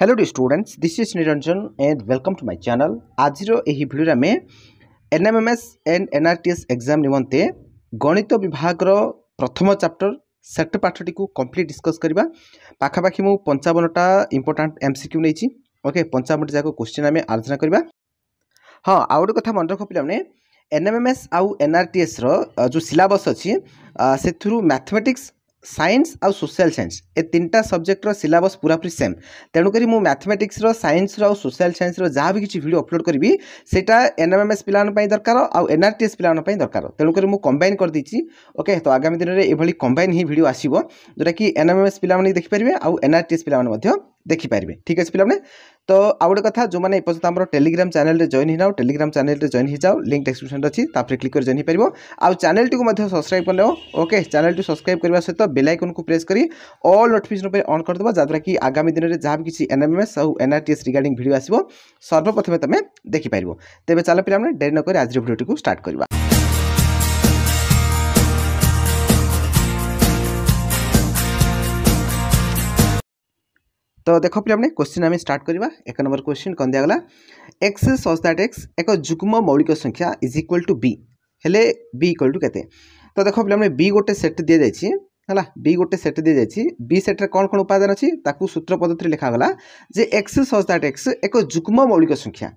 hello the students this is Niranjan and welcome to my channel आज video आम N M M S and N R T S exam निमंते गणित विभाग प्रथम chapter set पाठटी complete discuss करवा पाखापाखि मु पंचावनटा इंपोर्टाट एम सी क्यू नहीं ओके पंचावनटा जाक क्वेश्चन आम आलोचना करवा हाँ आउ गोटे कथा मन रख पे एन एम एम एस आउ एन आर टी एस रो जो सिलेबस अच्छी से मैथमेटिक्स সাইন্স আউ সোশিয়াল সাইন্স এ তিনটা সবজেক্টর সিলাবস পুরাপুরি সেম তেণুকরি মু ম্যাথমেটিক্সর সাইন্সর আউ সোশিয়াল সাইন্সর যা বি কিছু ভিডিও অপলোড করবি সেটা এনএমএমএস পিলাপাই দরকার আউ এনআরটিএস পিলাপাই দরকার তেণুকরি মু কম্বাইন করেদেছি ওকে তো আগামী দিনের এভাবে কম্বাইন হি ভিডিও আসব যেটা কি এনএমএমএস পিলামানে দেখিপারে আউ এনআরটিএস পিলামানে দেখিপারে ঠিক আছে পিলামানে তো ଆଉ ଗୋଟେ କଥା ଯେଉଁମାନେ ଏପର୍ଯ୍ୟନ୍ତ ଆମର ଟେଲିଗ୍ରାମ ଚ୍ୟାନେଲରେ ଜଏନ୍ ହେଇନାଉ ଟେଲିଗ୍ରାମ ଚ୍ୟାନେଲରେ ଜଏନ୍ ହେଇଯାଅ ଲିଙ୍କ୍ ଡେସ୍କ୍ରିପସନ୍ରେ ଅଛି ତାପରେ କ୍ଲିକ୍ କରି ଜଏନ୍ ହେଇପାରିବ ଆଉ ଚ୍ୟାନେଲଟିକୁ ମଧ୍ୟ ସବସ୍କ୍ରାଇବ୍ କରିନେବ ଓକେ ଚ୍ୟାନେଲଟି ସବସ୍କ୍ରାଇବ୍ କରିବା ସହିତ ବେଲ୍ ଆଇକନ୍କୁ ପ୍ରେସ୍ କରି ଅଲ୍ ନୋଟିଫିକେସନ୍ ଉପରେ ଅନ୍ କରିଦେବ ଯାହାଦ୍ୱାରା କି ଆଗାମୀ ଦିନରେ ଯାହା ବି କିଛି ଏନ୍ଏମ୍ଏସ୍ ଆଉ ଏନ୍ଆର୍ଟିଏସ୍ ରିଗାର୍ଡ଼ିଂ ଭିଡ଼ିଓ ଆସିବ ସର୍ବପ୍ରଥମେ ତୁମେ ଦେଖିପାରିବ ତେବେ ଚାଲ ପିଲାମାନେ ଡେରି ନକରି ଆଜିର ଭିଡ଼ିଓଟିକୁ ଷ୍ଟାର୍ଟ କରିବା तो देख पे क्वेश्चन आम स्टार्ट करवा एक नंबर क्वेश्चन कौन दिगला एक्स सच दैट एक्स एक जुग्म मौलिक संख्या इज इक्वाल टू बी हेले बी इक्वाल टू के तो देख पे बी गोटे सेट दि जाइए है बी गोटे सेट दि जाइए बी सेट्रे कौन कौन उपादान अच्छी ताकू सूत्र पद्धति लिखागला जे एक्स सच दैट एक्स एक जुग्म मौलिक संख्या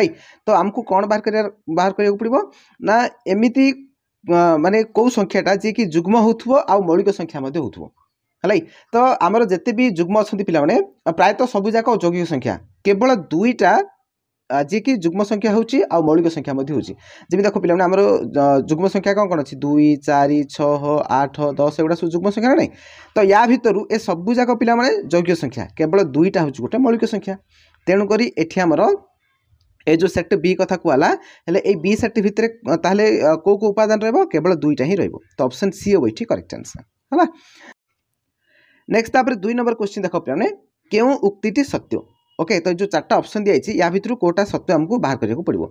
है तो आमको कौन बाहर कर बाहर करा पड़ो ना एमती मानने कौ संख्याटा जी कि जुग्म हो मौलिक संख्या हो ହେଲା ତ ଆମର ଯେତେ ବି ଯୁଗ୍ମ ଅଛନ୍ତି ପିଲାମାନେ ପ୍ରାୟତଃ ସବୁଯାକ ଅଯୌଗିକ ସଂଖ୍ୟା କେବଳ ଦୁଇଟା ଯିଏକି ଯୁଗ୍ମ ସଂଖ୍ୟା ହେଉଛି ଆଉ ମୌଳିକ ସଂଖ୍ୟା ମଧ୍ୟ ହେଉଛି ଯେମିତି ଦେଖ ପିଲାମାନେ ଆମର ଯୁଗ୍ମ ସଂଖ୍ୟା କ'ଣ କ'ଣ ଅଛି ଦୁଇ ଚାରି ଛଅ ଆଠ ଦଶ ଏଗୁଡ଼ା ସବୁ ଯୁଗ୍ମ ସଂଖ୍ୟା ନାହିଁ ତ ୟା ଭିତରୁ ଏ ସବୁଯାକ ପିଲାମାନେ ଯୌଗିକ ସଂଖ୍ୟା କେବଳ ଦୁଇଟା ହେଉଛି ଗୋଟେ ମୌଳିକ ସଂଖ୍ୟା ତେଣୁକରି ଏଠି ଆମର ଏ ଯେଉଁ ସେଟ୍ ବି କଥା କୁହାଲା ହେଲେ ଏଇ ବି ସେଟ୍ ଭିତରେ ତାହେଲେ କେଉଁ କେଉଁ ଉପାଦାନ ରହିବ କେବଳ ଦୁଇଟା ହିଁ ରହିବ ତ ଅପସନ୍ ସି ହେବ ଏଠି କରେକ୍ଟ ଆନ୍ସର୍ ହେଲା নেক্সট তাপরে দুই নম্বর কোশ্চিন দেখ পিলামানে কেউ উক্তিটি সত্য ওকে তো যে চারটা অপশন দিয়েছি ইয়া ভিতর কোটা সত্য আমি বাহার করা পড়ব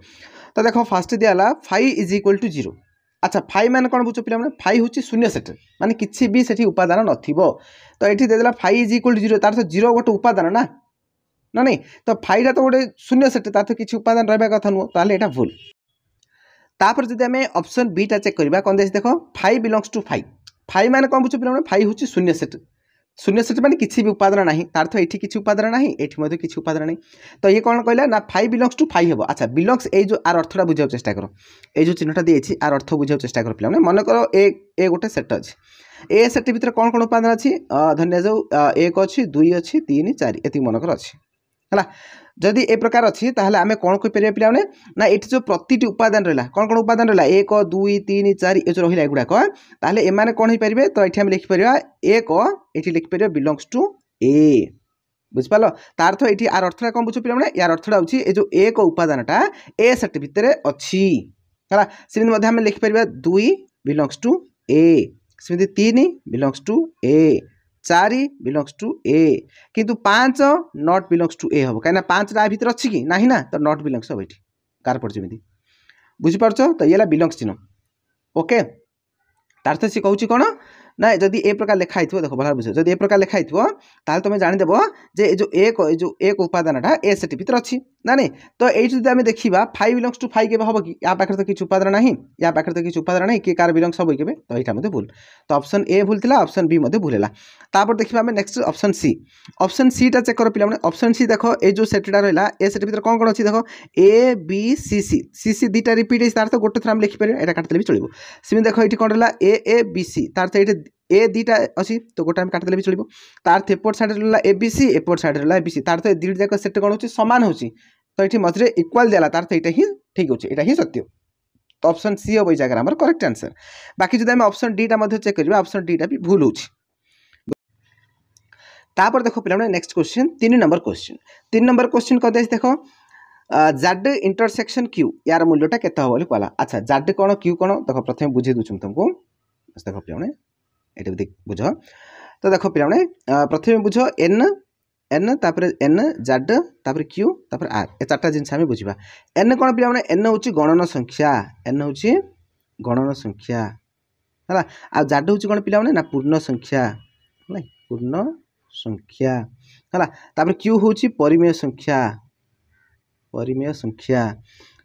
তো দেখ ফার্স্ট দিয়েলা phi is equal to zero আচ্ছা ফাই মানে কোণ বুঝছো পিলামানে ফাই হচ্ছে শূন্য সেট মানে কিছু বি সেটি উপাদান নথিব তো এটি দিয়েদেলা phi is equal to zero তার সহ জিরো গোটে উপাদান না না নাই তো ফাইটা তো গোটে শূন্য সেট তার তো কিছু উপাদান রহবা কথা নুহ তাহলে এটা ভুল তাপরে যদি আমি অপশন বিটা চেক করা কম দেখ phi belongs to phi phi মানে কম বুঝছো পিলামানে ফাই হচ্ছে শূন্য সেট শূন্য শূন্যসূচি মানে কিছু উপাদান না তার্থ এটি কিছু উপাদান না এটি মধ্যে কিছু উপাদান না তো ইয়ে কোণ কহিলা না ফাই বিলংস টু ফাই হব আচ্ছা বিলংস এই যে আর অর্থটা বুঝার চেষ্টা করো এই যে চিহ্নটা দিয়েছি আর অর্থ বুঝার চেষ্টা করো পিলামানে মনে করো এ এ গোটে সেট আছে এ সেট ভিতরে কোণ কোণ উপাদান আছে ধরে নিয়ে এক অছি দুই অছি তিন চারি এত মনে কর আছে হ্যাঁ ଯଦି ଏ ପ୍ରକାର ଅଛି ତାହେଲେ ଆମେ କ'ଣ କହିପାରିବା ପିଲାମାନେ ନା ଏଠି ଯେଉଁ ପ୍ରତିଟି ଉପାଦାନ ରହିଲା କ'ଣ କ'ଣ ଉପାଦାନ ରହିଲା ଏକ ଦୁଇ ତିନି ଚାରି ଏ ଯେଉଁ ରହିଲା ଏଗୁଡ଼ାକ ତାହେଲେ ଏମାନେ କ'ଣ ହେଇପାରିବେ ତ ଏଠି ଆମେ ଲେଖିପାରିବା ଏକ ଏଠି ଲେଖିପାରିବା ବିଲଙ୍ଗସ୍ ଟୁ ଏ ବୁଝିପାରିଲ ତାର ଅର୍ଥ ଏଠି ଆର ଅର୍ଥଟା କ'ଣ ବୁଝୁ ପିଲାମାନେ ୟାର ଅର୍ଥଟା ହେଉଛି ଏ ଯେଉଁ ଏକ ଉପାଦାନଟା ଏ ସେଟ୍ ଭିତରେ ଅଛି ହେଲା ସେମିତି ମଧ୍ୟ ଆମେ ଲେଖିପାରିବା ଦୁଇ ବିଲଙ୍ଗସ୍ ଟୁ ଏ ସେମିତି ତିନି belongs to A 4 belongs to A किंतु 5 नॉट बिलोंग्स टू ए होव काईना 5 ৰ ভিতৰ আছে কি নাই না ত নট বিলংছ হয় কাৰ পৰিচ বুজি পৰছ ত ইয়া বিলংছ ইন ওকে tartar সে কউছি কোন নাই যদি এ প্ৰকা লিখাই থো দেখো ভাল বুজি যদি এ প্ৰকা লিখাই থো তলে তুমি জানি দেবা যে এই যে এ কো এ যে এক উপাদানটা এৰ ভিতৰ আছে ନା ନାଇଁ ତ ଏଇଠି ଯଦି ଆମେ ଦେଖିବା ଫାଇଭ୍ ବିଲଙ୍ଗସ୍ ଟୁ ଫାଇଭ୍ କେବେ ହେବ କି ୟା ପାଖରେ ତ କିଛି ଉପାଦାନ ନାହିଁ ୟା ପାଖରେ ତ କିଛି ଉପାଦାନ ନାହିଁ କିଏ କାର ବିଲଙ୍ଗସ୍ ହେବ କେବେ ତ ଏଇଟା ମଧ୍ୟ ଭୁଲ ତ ଅପସନ୍ ଏ ଭୁଲ ଥିଲା ଅପସନ୍ ବି ମଧ୍ୟ ଭୁଲ ହେଲା ତାପରେ ଦେଖିବା ଆମେ ନେକ୍ସଟ ଅପସନ୍ ସି ଅପସନ୍ ସିଟା ଚେକ୍ କର ପିଲାମାନେ ଅପସନ୍ ସି ଦେଖ ଏ ଯେଉଁ ସେଟ୍ଟା ରହିଲା ଏ ସେଟ୍ ଭିତରେ କ'ଣ କ'ଣ ଅଛି ଦେଖ A B C C C C ଦୁଇଟା ରିପିଟ୍ ହେଇଛି ତାର ତ ଗୋଟେ ଥର ଆମେ ଲେଖିପାରିବା ଏଇଟା କାଟିଦେଲେ ବି ଚଳିବ ସେମିତି ଦେଖ ଏଇଠି କ'ଣ ରହିଲା ଏ ଏ ବି ସି ତାର ତ ଏଇଠି এ দুইটা অছি তো গোটা আমি কাটিদেলে বি চলব তার এপট সাইড রহলা এবিসি এপট সাইড রহলা এবিসি তার তো দুইটা যাক সেট কোণ হচ্ছে সমান হচ্ছে ତ ଏଠି ମଝିରେ ଇକ୍ୱାଲ୍ ଦେଲା ତା'ର ସେଇଟା ହିଁ ଠିକ୍ ଅଛି ଏଇଟା ହିଁ ସତ୍ୟ ତ ଅପସନ୍ ସି ହେବ ଏଇ ଜାଗାରେ ଆମର କରେକ୍ଟ ଆନ୍ସର୍ ବାକି ଯଦି ଆମେ ଅପସନ୍ ଡିଟା ମଧ୍ୟ ଚେକ୍ କରିବା ଅପସନ୍ ଡିଟା ବି ଭୁଲ ହେଉଛି ତାପରେ ଦେଖ ପିଲାମାନେ ନେକ୍ସଟ କ୍ୱେଶ୍ଚିନ୍ ତିନି ନମ୍ବର କ୍ୱେଶ୍ଚିନ୍ ତିନି ନମ୍ବର କ୍ୱେଶ୍ଚିନ୍ କରିଦେଇଛି ଦେଖ ଜାଡ୍ ଇଣ୍ଟରସେକ୍ସନ୍ କ୍ୟୁ ୟାର ମୂଲ୍ୟଟା କେତେ ହେବ ବୋଲି କହିଲା ଆଚ୍ଛା ଜାଡ୍ କ'ଣ କ୍ୟୁ କ'ଣ ଦେଖ ପ୍ରଥମେ ବୁଝେଇ ଦେଉଛି ତୁମକୁ ଦେଖ ପିଲାମାନେ ଏଇଟା ବି ବୁଝ ତ ଦେଖ ପିଲାମାନେ ପ୍ରଥମେ ବୁଝ ଏନ୍ এন তাপরে এন জাড তাপরে কিউ তাপরে আর এ চারটা জিনিস আমি বুঝবা এন কোণ পিলামানে এন হচ্ছে গণন সংখ্যা এন হচ্ছে গণন সংখ্যা ହେଲା ଆଉ ଜାଡ ହେଉଛି କ'ଣ ପିଲାମାନେ ନା ପୂର୍ଣ୍ଣ ସଂଖ୍ୟା ହେଲା ପୂର୍ଣ୍ଣ ସଂଖ୍ୟା ହେଲା ତାପରେ କ୍ୟୁ ହେଉଛି ପରିମେୟ ସଂଖ୍ୟା ପରିମେୟ ସଂଖ୍ୟା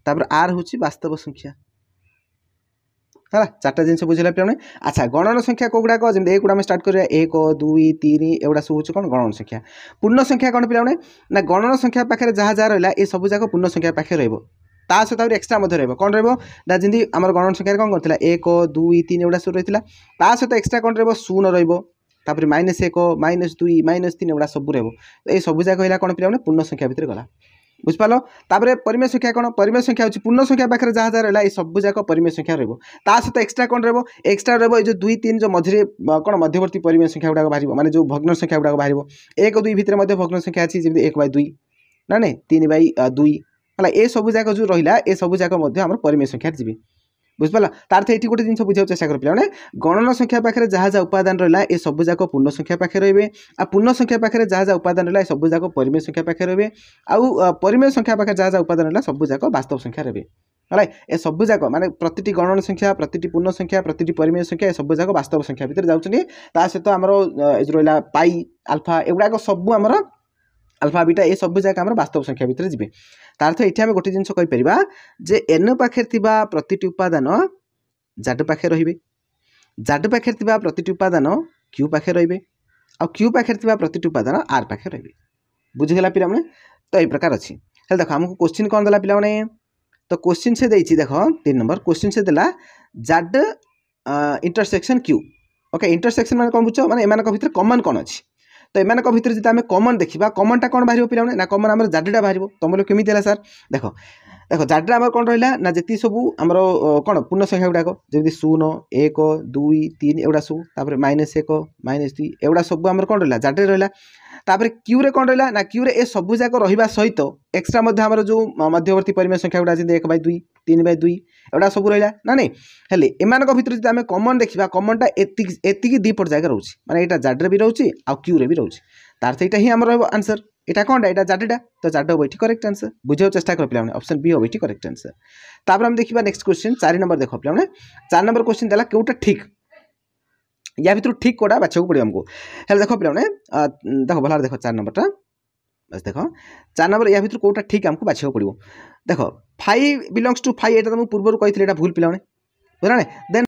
ତାପରେ ଆର୍ ହେଉଛି ବାସ୍ତବ ସଂଖ୍ୟା ହେଲା ଚାରିଟା ଜିନିଷ ବୁଝିଲା ପିଲାମାନେ ଆଚ୍ଛା ଗଣନ ସଂଖ୍ୟା କେଉଁଗୁଡ଼ାକ ଯେମିତି ଏଇଗୁଡ଼ା ଆମେ ଷ୍ଟାର୍ଟ କରିବା ଏକ ଦୁଇ ତିନି ଏଗୁଡ଼ା ସବୁ ହେଉଛି କ'ଣ ଗଣନ ସଂଖ୍ୟା ପୂର୍ଣ୍ଣ ସଂଖ୍ୟା କ'ଣ ପିଲାମାନେ ନା ଗଣନ ସଂଖ୍ୟା ପାଖରେ ଯାହା ଯାହା ରହିଲା ଏ ସବୁ ଯାକ ପୂର୍ଣ୍ଣ ସଂଖ୍ୟା ପାଖରେ ରହିବ ତା ସହିତ ଆହୁରି ଏକ୍ସଟ୍ରା ମଧ୍ୟ ରହିବ କ'ଣ ରହିବ ନା ଯେମିତି ଆମର ଗଣନ ସଂଖ୍ୟାରେ କ'ଣ କରିଥିଲା ଏକ ଦୁଇ ତିନି ଏଗୁଡ଼ା ସବୁ ରହିଥିଲା ତା ସହିତ ଏକ୍ସଟ୍ରା କ'ଣ ରହିବ ଶୂନ ରହିବ ତାପରେ ମାଇନସ୍ ଏକ ମାଇନସ୍ ଦୁଇ ମାଇନସ୍ ତିନି ଏଗୁଡ଼ା ସବୁ ରହିବ ଏଇ ସବୁ ଯାକ ହେଲା କ'ଣ ପିଲାମାନେ ପୂର୍ଣ୍ଣ ସଂଖ୍ୟା ଭିତରେ ଗଲା বুঝিপার তাপরে পরিমেয় সংখ্যা কোণ পরিমেয় সংখ্যা হচ্ছে পূর্ণ সংখ্যা পাখে যা যা রা এই সবু যাক পরিমেয় সংখ্যা রহব তা সহ এক্সট্রা কোণ রহব এক্সট্রা রহব এই যে দুই তিন যে মঝে কোণ মধ্যবর্তী পরিমেয় সংখ্যা গুড়া বাহার মানে যে ভগ্ন সংখ্যা গুড়া বাহার এক দুই ভিতরে মধ্যে ভগ্ন সংখ্যা আছে যেমন এক বাই দুই না তিন বাই দুই ହେଲା ଏସବୁ ଯାକ ଯେଉଁ ରହିଲା ଏସବୁ ଯାକ ମଧ୍ୟ ଆମର ପରିମେୟ ସଂଖ୍ୟାରେ ଯିବେ बुझिपल् त गोटो जिनिस बुझेको चेष्टा गरिनसङ्ख्या पाखेर जहाँ जहाँ उपदान र एु जाक पूर्णसङ्ख्या पाँखे र आ पूर्णसँग जहाँ जहाँ उपदान परिमेय संख्या पाखे रो परिम्या पार्खे जहाँ जहाँ उपदान रहस्तवस्या र एु जाक मे प्रति गणना संख्या प्रति संख्या प्रति परिमेय संख्या सबु जाक बास्तव संख्या भित्र जाउँ तासहित आमला पा आलफा एगुडाक सबै आम আলফা বিটা এসবু যাক আমার বাস্তব সংখ্যা ভিতরে যাবে তার অর্থ এটি আমি গোটে জিনিস কইপারা যে এন পাখে থাকা প্রতিটি উপাদান জাড পাখে রহবে জাড পাখে থাকা প্রতিটি উপাদান কিউ পাখে রহবে ଆଉ କ୍ୟୁ ପାଖରେ ଥିବା ପ୍ରତିଟି ଉପାଦାନ ଆର୍ ପାଖରେ ରହିବେ ବୁଝିଗଲା ପିଲାମାନେ ତ ଏଇ ପ୍ରକାର ଅଛି ହେଲେ ଦେଖ ଆମକୁ କୋଶ୍ଚିନ୍ କ'ଣ ଦେଲା ପିଲାମାନେ ତ କୋଶ୍ଚିନ୍ ସେ ଦେଇଛି ଦେଖ ତିନି ନମ୍ବର କୋଶ୍ଚିନ୍ ସେ ଦେଲା Z intersection Q okay intersection ମାନେ କ'ଣ ବୁଝ ମାନେ ଏମାନଙ୍କ ଭିତରେ କମନ୍ କ'ଣ ଅଛି ତ ଏମାନଙ୍କ ଭିତରେ ଯଦି ଆମେ କମନ୍ ଦେଖିବା କମନ୍ଟା କ'ଣ ବାହାରିବ ପିଲାମାନେ ନା କମନ୍ ଆମର ଜାଡ୍ରିଟା ବାହାରିବ ତମର କେମିତି ହେଲା ସାର୍ ଦେଖ ଦେଖ ଜାଡ୍ରା ଆମର କ'ଣ ରହିଲା ନା ଯେତିକି ସବୁ ଆମର କ'ଣ ପୂର୍ଣ୍ଣ ସଂଖ୍ୟା ଗୁଡ଼ାକ ଯେମିତି ଶୂନ ଏକ ଦୁଇ ତିନି ଏଗୁଡ଼ା ସବୁ ତାପରେ ମାଇନସ୍ ଏକ ମାଇନସ୍ ଦୁଇ ଏଗୁଡ଼ା ସବୁ ଆମର କ'ଣ ରହିଲା ଜାଡ୍ରେ ରହିଲା ତାପରେ କ୍ୟୁରେ କ'ଣ ରହିଲା ନା କ୍ୟୁରେ ଏ ସବୁଯାକ ରହିବା ସହିତ ଏକ୍ସଟ୍ରା ମଧ୍ୟ ଆମର ଯେଉଁ ମଧ୍ୟବର୍ତ୍ତୀ ପରିମେୟ ସଂଖ୍ୟା ଗୁଡ଼ା ଯେମିତି ଏକ ବାଇ ଦୁଇ ତିନି ବାଇ ଦୁଇ ଏଗୁଡ଼ା ସବୁ ରହିଲା ନା ନାହିଁ ହେଲେ ଏମାନଙ୍କ ଭିତରୁ ଯଦି ଆମେ କମନ୍ ଦେଖିବା କମନ୍ଟା ଏତିକି ଏତିକି ଦୁଇପଟ ଜାଗା ରହୁଛି ମାନେ ଏଇଟା ଜାଡ଼ରେ ବି ରହୁଛି ଆଉ କ୍ୟୁରେ ବି ରହୁଛି ତାର ସେଇଟା ହିଁ ଆମର ରହିବ ଆନ୍ସର୍ এটা কোনটা এটা চারটেটা তো চারটা হবে এটি করেক্ট আনসার বুঝেও চেষ্টা করে পিলাম অপশন বি হবে এটি করেক্ট আনসার তারপরে আমি দেখিবা নেক্সট কোশ্চেন চারি নম্বর দেখো পিলাম চার নম্বর কোশ্চেন দেলা কেউটা ঠিক ୟା ଭିତରୁ ଠିକ୍ କେଉଁଟା ବାଛିବାକୁ ପଡ଼ିବ ଆମକୁ ହେଲେ ଦେଖ ପିଲାମାନେ ଦେଖ ଭଲରେ ଦେଖ ଚାରି ନମ୍ବରଟା ବାସ୍ ଦେଖ ଚାରି ନମ୍ବର ୟା ଭିତରୁ କେଉଁଟା ଠିକ୍ ଆମକୁ ବାଛିବାକୁ ପଡ଼ିବ ଦେଖ ଫାଇ ବିଲଙ୍ଗସ୍ ଟୁ ଫାଇ ଏଇଟା ତ ମୁଁ ପୂର୍ବରୁ କହିଥିଲି ଏଇଟା ଭୁଲ ପିଲାମାନେ ବୁଝିଲାଣି ଦେନ୍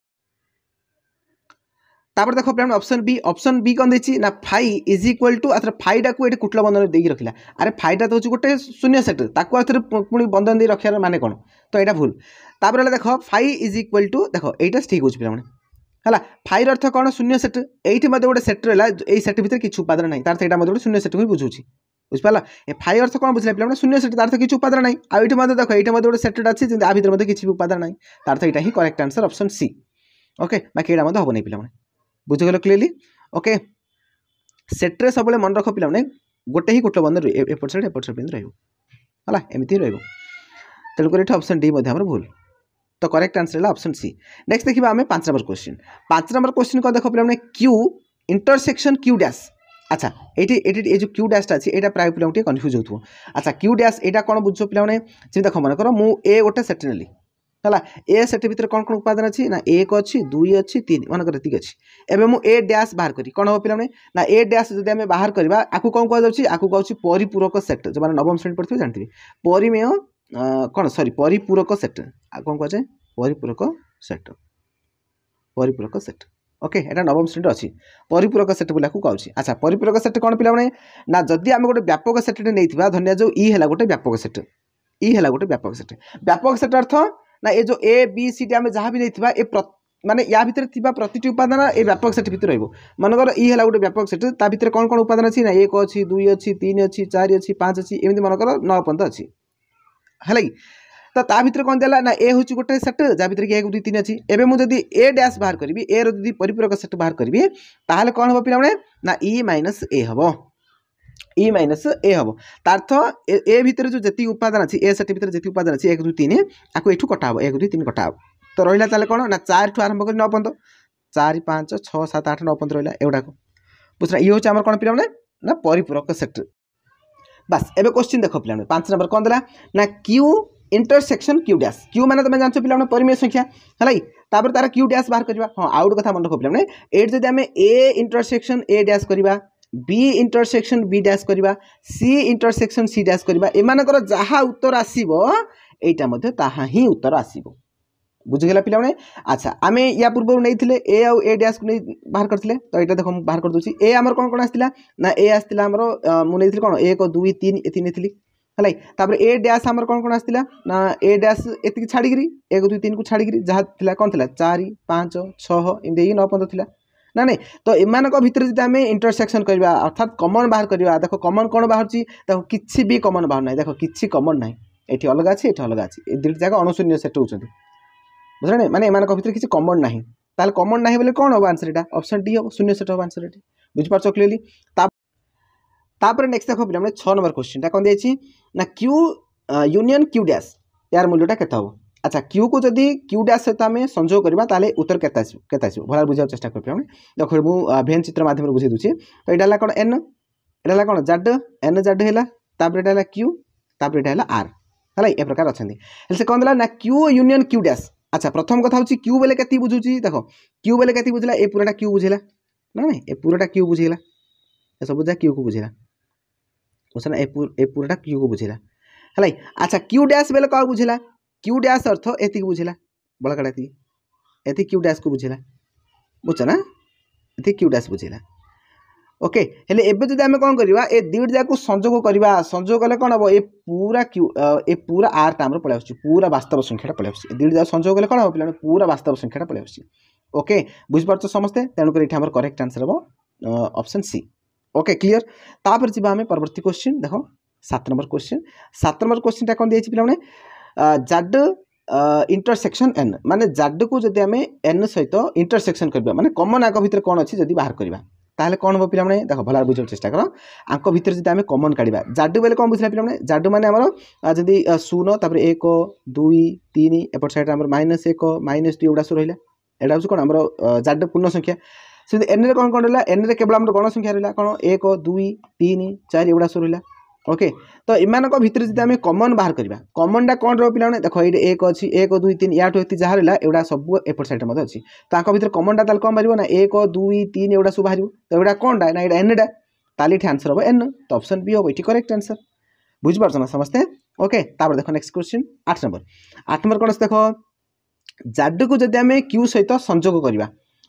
তাপরে দেখো প্ল্যান অপশন বি অপশন বি কম দিয়েছি না ফাই ইজ ইকুয়াল টু আথরে ফাইটা এটি কুটলা বন্ধন দিয়ে রাখা আরে ফাইটা তো হচ্ছে গোটে শূন্য সেক্টর তাকে আথরে পুঁ বন্ধন দিয়ে রাখার মানে কোণ তো এটা ভুল তাপরে দেখ ফাই ইজ ইকুয়াল টু দেখ এইটা ঠিক হচ্ছে পিলামানে ହେଲା ଫାଇଭ ଅର୍ଥ କ'ଣ ଶୂନ୍ୟ ସେଟ୍ ଏଇଠି ମଧ୍ୟ ଗୋଟେ ସେଟ୍ ରହିଲା ଏଇ ସେଟ୍ ଭିତରେ କିଛି ଉପାଦାନ ନାହିଁ ତାର ସେଇଟା ମଧ୍ୟ ଗୋଟେ ଶୂନ୍ୟ ସେଟ୍କୁ ବୁଝୁଛି ବୁଝିପାରିଲା ଏ ଫାଇ ଅର୍ଥ କ'ଣ ବୁଝିଲା ପିଲାମାନେ ଶୂନ୍ୟ ସେଟ୍ ତାର କିଛି ଉପାଦାନ ନାହିଁ ଆଉ ଏଇଠି ମଧ୍ୟ ଦେଖ ଏଇଠି ମଧ୍ୟ ଗୋଟେ ସେଟ୍ ଅଛି ଯେମିତି ଆ ଭିତରେ ମଧ୍ୟ କିଛି ବି ଉପାଦାନ ନାହିଁ ତାର ତ ଏଇଟା ହିଁ correct answer option C okay ବାକି ଏଇଟା ମଧ୍ୟ ହେବ ନାହିଁ ପିଲାମାନେ ବୁଝିଗଲ କ୍ଲିୟରଲି ଓକେ ସେଟ୍ରେ ସବୁବେଳେ ମନେ ରଖ ପିଲାମାନେ ଗୋଟେ ହିଁ କୁଟଲ ବନ୍ଧ ଏପଟ ସାଇଡ଼୍ ଏପଟ ସାଇଡ଼୍ ରହିବ ହେଲା ଏମିତି ରହିବ ତେଣୁକରି ଏଠି ଅପସନ୍ ଡି ମଧ୍ୟ ଆମର ଭୁଲ ତ କରେକ୍ଟ आंसर ହେଲା ଅପସନ୍ ସି नेक्स्ट ଦେଖିବା ଆମେ ପାଞ୍ଚ ନମ୍ବର କୋଶ୍ଚିନ୍ ପାଞ୍ଚ ନମ୍ବର କୋଶ୍ଚିନ୍ कौन देख पे क्यू इंटरसेक्शन क्यू डैश আচ্ছা এটি এটি এই যে কিউ ড্যাশটা ଅଛି ଏଇଟା ପ୍ରାୟ পিলা টিকে কনফ্ୟୁଜ୍ হଉଥିବ আচ্ছা কিউ ড্যাশ এটা কোণ বুঝছো পিলাମାନେ ଯେମିତି ଦେଖ ମନେକର ମୁଁ ଏ ଗୋଟେ ସେଟ୍ ନେଲି ହେଲା ଏ ସେଟ୍ ଭିତରେ କ'ଣ କ'ଣ ଉପାଦାନ ଅଛି ନା ଏକ ଅଛି ଦୁଇ ଅଛି ତିନି ମନେକର ଏତିକି ଅଛି ଏବେ ମୁଁ ଏ ଡ୍ୟାସ୍ ବାହାର କରି କ'ଣ ହେବ ପିଲାମାନେ ନା ଏ ଡ୍ୟାସ୍ ଯଦି ଆମେ ବାହାର କରିବା ଆକୁ କ'ଣ କୁହାଯାଉଛି ଆକୁ କୁହାଯାଉଛି ପରିପୂରକ ସେଟ୍ ଯେଉଁମାନେ ନବମ ଶ୍ରେଣୀ ପଢ଼ିଥିବେ ଜାଣିଥିବେ ପରିମେୟ କ'ଣ ସରି ପରିପୂରକ ସେଟ୍ ଆଉ କ'ଣ କୁହାଯାଏ ପରିପୂରକ ସେଟ୍ ପରିପୂରକ ସେଟ୍ ଓକେ ଏଇଟା ନବମ ଶ୍ରେଣୀରେ ଅଛି ପରିପୂରକ ସେଟ୍ ପିଲାକୁ କହୁଛି ଆଚ୍ଛା ପରିପୂରକ ସେଟ୍ କ'ଣ ପିଲାମାନେ ନା ଯଦି ଆମେ ଗୋଟେ ବ୍ୟାପକ ସେଟ୍ଟେ ନେଇଥିବା ଧନ୍ୟ ଯେଉଁ ଇ ହେଲା ଗୋଟେ ବ୍ୟାପକ ସେଟ୍ ଇ ହେଲା ଗୋଟେ ବ୍ୟାପକ ସେଟ୍ ବ୍ୟାପକ ସେଟ୍ ଅର୍ଥ ନା ଏ ଯେଉଁ ଏ ବି ସି ଟି ଆମେ ଯାହା ବି ନେଇଥିବା ଏ ମାନେ ୟା ଭିତରେ ଥିବା ପ୍ରତିଟି ଉପାଦାନ ଏ ବ୍ୟାପକ ସେଟ୍ ଭିତରେ ରହିବ ମନେକର ଇ ହେଲା ଗୋଟେ ବ୍ୟାପକ ସେଟ୍ ତା ଭିତରେ କ'ଣ କ'ଣ ଉପାଦାନ ଅଛି ନା ଏକ ଅଛି ଦୁଇ ଅଛି ତିନି ଅଛି ଚାରି ଅଛି ପାଞ୍ଚ ଅଛି ଏମିତି ମନେକର ନଅ ପର୍ଯ୍ୟନ୍ତ ଅଛି ହେଲା କି ତ ତା ଭିତରେ କ'ଣ ଦେଲା ନା ଏ ହେଉଛି ଗୋଟେ ସେଟ୍ ଯାହା ଭିତରେ କି ଏକ ଦୁଇ ତିନି ଅଛି ଏବେ ମୁଁ ଯଦି ଏ ଡ୍ୟାସ୍ ବାହାର କରିବି ଏର ଯଦି ପରିପୂରକ ସେଟ୍ ବାହାର କରିବି ତାହେଲେ କ'ଣ ହେବ ପିଲାମାନେ ନା ଇ ମାଇନସ୍ ଏ ହେବ ই মাইনাস এ হব তার্থ এ ভিতরে যে যেত উপাদান আছে এ সেটি ভিতরে যেত উপাদান আছে এক দুই তিন আকু এঠু কটা হব এক দুই তিন কটা হব তো রহিলা তাহলে কোণ না চারিঠু আরম্ভ করে নপন্ত চারি পাঁচ ছ সাত আট নপন্ত রহিলা এগুড়াক বুঝলা ইয়ে হচ্ছে আমার কোণ পিলা মানে না পরিপূরক সেট ବାସ୍ ଏବେ କୋଶ୍ଚିନ୍ ଦେଖ ପିଲାମାନେ ପାଞ୍ଚ ନମ୍ବର କ'ଣ ଦେଲା ନା Q intersection Q dash Q ମାନେ ତୁମେ ଜାଣିଛ ପିଲାମାନେ ପରିମେୟ ସଂଖ୍ୟା ହେଲା କି ତାପରେ ତାର କ୍ୟୁ ଡ୍ୟାସ୍ ବାହାର କରିବା ହଁ ଆଉ ଗୋଟେ କଥା ମନେ ରଖ ପିଲାମାନେ ଏଇଠି ଯଦି ଆମେ ଏ ଇଣ୍ଟରସେକ୍ସନ୍ ଏ ଡ୍ୟାସ୍ କରିବା বি ইন্টরসেকশন বি ড্যাশ করা সি ইন্টরসেকশন সি ড্যাশ করা এমানকর যাহা উত্তর আসব এইটা মধ্যে তাহা হি উত্তর আসব ବୁଝିଗଲା ପିଲାମାନେ ଆଚ୍ଛା ଆମେ ୟା ପୂର୍ବରୁ ନେଇଥିଲେ ଏ ଆଉ ଏ ଡ୍ୟାସ୍କୁ ନେଇ ବାହାର କରିଥିଲେ ତ ଏଇଟା ଦେଖ ମୁଁ ବାହାର କରିଦେଉଛି ଏ ଆମର କ'ଣ କ'ଣ ଆସିଥିଲା ନା ଏ ଆସିଥିଲା ଆମର ମୁଁ ନେଇଥିଲି କ'ଣ ଏକ ଦୁଇ ତିନି ଏତିକି ନେଇଥିଲି ହେଲା ତାପରେ ଏ ଡ୍ୟାସ୍ ଆମର କ'ଣ କ'ଣ ଆସିଥିଲା ନା ଏ ଡ୍ୟାସ୍ ଏତିକି ଛାଡ଼ିକିରି ଏକ ଦୁଇ ତିନିକୁ ଛାଡ଼ିକିରି ଯାହା ଥିଲା କ'ଣ ଥିଲା ଚାରି ପାଞ୍ଚ ଛଅ ଏମିତି ହେଇକି ନଅ ପନ୍ଦର ଥିଲା ନା ନାଇଁ ତ ଏମାନଙ୍କ ଭିତରେ ଯଦି ଆମେ ଇଣ୍ଟରସେକ୍ସନ୍ କରିବା ଅର୍ଥାତ୍ କମନ୍ ବାହାର କରିବା ଦେଖ କମନ୍ କ'ଣ ବାହାରୁଛି ତାକୁ କିଛି ବି କମନ୍ ବାହାରୁ ନାହିଁ ଦେଖ କିଛି କମନ୍ ନାହିଁ ଏଠି ଅଲଗା ଅଛି ଏଠି ଅଲଗା ଅଛି ଏ ଦୁଇଟି ଯାକ ଅଣଶୂନ୍ୟ ସେଟ୍ ହେଉଛନ୍ତି ବୁଝିଲେ ମାନେ ଏମାନଙ୍କ ଭିତରେ କିଛି କମନ୍ ନାହିଁ ତାହେଲେ କମନ୍ ନାହିଁ ବୋଲେ କ'ଣ ହେବ ଆନ୍ସର୍ ଏଇଟା ଅପସନ୍ ଡି ହେବ ଶୂନ୍ୟ ସେଟ୍ ହେବ ଆନ୍ସର୍ ଏଠି ବୁଝିପାରୁଛ କ୍ଲିୟରଲି ତାପରେ ନେକ୍ସଟ ଦେଖ ପିଲାମାନେ ଛଅ ନମ୍ବର କୋଶ୍ଚିନ୍ଟା କ'ଣ ଦେଇଛି ନା କ୍ୟୁ ୟୁନିୟନ୍ କ୍ୟୁ ଡ୍ୟାସ୍ ଏହାର ମୂଲ୍ୟଟା କେତେ ହେବ আচ্ছা কিউকু যদি কিউ ড্যাশ সহ আমি সংযোগ করা তাহলে উত্তর কেতে আসবে কেতে আসবে ভাল বুঝার চেষ্টা করবি আমি দেখ মু ভেন চিত্র মাধ্যমে বুঝাই দেছি তো এটা হল কোণ এন এটা হল কোণ জাড এন জাড হল তাপরে এটা হল কিউ তাপরে এটা হল আর হল এ প্রকার অনেক সে কোণ না কিউ ইউনিয়ন কিউ ড্যাশ আচ্ছা প্রথম কথা হচ্ছে কিউ বেলে কেতি বুঝুছি দেখো কিউ বেলে কেতি বুঝলা এ পুরাটা কিউ বুঝেলা না না এ পুরাটা কিউ বুঝেলা এসবু যা কিউকু বুঝেলা বুঝলা এ পুরাটা কিউকু বুঝেলা ହେଲା ଆଚ୍ଛା କ୍ୟୁ ଡ୍ୟାସ୍ ବେଲେ କ'ଣ ବୁଝିଲା କ୍ୟୁ ଡ୍ୟାସ୍ ଅର୍ଥ ଏତିକି ବୁଝିଲା ବଳକାଟା ଏତିକି ଏତିକି କ୍ୟୁ ଡ୍ୟାସ୍କୁ ବୁଝିଲା ବୁଝଛ ନା ଏତିକି କ୍ୟୁ ଡ୍ୟାସ୍ ବୁଝିଲା ওকে ହେଲେ ଏବେ ଯଦି ଆମେ କ'ଣ କରିବା ଏ ଦୁଇଟି ଯାକୁ ସଂଯୋଗ କରିବା ସଂଯୋଗ କଲେ କ'ଣ ହେବ ଏ ପୁରା ଏ ପୁରା ଆର୍ ଟା ଆମର ପଳେଇ ଆସୁଛି ପୁରା ବାସ୍ତବ ସଂଖ୍ୟାଟା ପଳେଇ ଆସୁଛି ଏ ଦୁଇଟି ଯାକ ସଂଯୋଗ କଲେ କ'ଣ ହେବ ପିଲାମାନେ ପୁରା ବାସ୍ତବ ସଂଖ୍ୟାଟା ପଳେଇ ଆସୁଛି ଓକେ ବୁଝିପାରୁଛ ସମସ୍ତେ ତେଣୁକରି ଏଠି ଆମର କରେକ୍ଟ ଆନ୍ସର୍ ହେବ ଅପସନ୍ ସି ଓକେ କ୍ଲିଅର୍ ତାପରେ ଯିବା ଆମେ ପରବର୍ତ୍ତୀ କୋଶ୍ଚିନ୍ ଦେଖ ସାତ ନମ୍ବର କୋଶ୍ଚିନ୍ ସାତ ନମ୍ବର କୋଶ୍ଚିନ୍ଟା କ'ଣ ଦିଆଯାଇଛି ପିଲାମାନେ ଜାଡ୍ ଇଣ୍ଟରସେକ୍ସନ୍ ଏନ୍ ମାନେ ଜାଡ୍କୁ ଯଦି ଆମେ ଏନ୍ ସହିତ ଇଣ୍ଟରସେକ୍ସନ୍ କରିବା ମାନେ କମନ୍ ଆଗ ଭିତରେ କ'ଣ ଅଛି ଯଦି ବାହାର କରିବା তাহলে কোণ হব পিলামানে দেখো ভালো বুঝার চেষ্টা কর আঙ্ক ভিতরে যদি আমি কমন কাড়া জাডু বেলে কম বুঝলে পিলামানে জাডু মানে আমার যদি শূন্য তাপরে এক দুই তিন এপট সাইড আমার মাইনস এক মাইনস দুই এগুলা সব রহলা এটা হচ্ছে কোণ আমার জাডু পূর্ণ সংখ্যা সেମିତି ଏନ୍ରେ କ'ଣ କ'ଣ ରହିଲା ଏନ୍ରେ କେବଳ ଆମର ଗଣ ସଂଖ୍ୟା ରହିଲା କ'ଣ ଏକ ଦୁଇ ତିନି ଚାରି ଏଗୁଡ଼ା ସବୁ ରହିଲା ওকে তো ଏମାନଙ୍କ ଭିତରେ ଯଦି ଆମେ କମନ୍ ବାହାର କରିବା କମନ୍ଟା କ'ଣ ରହିବ ପିଲାମାନେ ଦେଖ ଏଇଠି ଏକ ଅଛି ଏକ ଦୁଇ ତିନି ୟାଠୁ ଏତିକି ଯାହା ରହିଲା ଏଗୁଡ଼ା ସବୁ ଏପଟ ସାଇଡ଼୍ରେ ମଧ୍ୟ ଅଛି ତ ଆଙ୍କ ଭିତରେ କମନ୍ଟା ତାହେଲେ କ'ଣ ବାହାରିବ ନା ଏକ ଦୁଇ ତିନି ଏଗୁଡ଼ା ସବୁ ବାହାରିବ ତ ଏଗୁଡ଼ା କ'ଣଟା ନା ଏଇଟା ଏନ୍ଟା ତାହେଲେ ଏଠି ଆନ୍ସର୍ ହେବ ଏନ୍ ତ ଅପସନ୍ ବି ହେବ ଏଠି କରେକ୍ଟ ଆନ୍ସର୍ ବୁଝିପାରୁଛ ନା ସମସ୍ତେ ଓକେ ତାପରେ ଦେଖ ନେକ୍ସଟ କ୍ୱେଶ୍ଚିନ୍ ଆଠ ନମ୍ବର ଆଠ ନମ୍ବର କ'ଣ ଦେଖ ଜାଡ଼ୁକୁ ଯଦି ଆମେ କ୍ୟୁ ସହିତ ସଂଯୋଗ କରିବା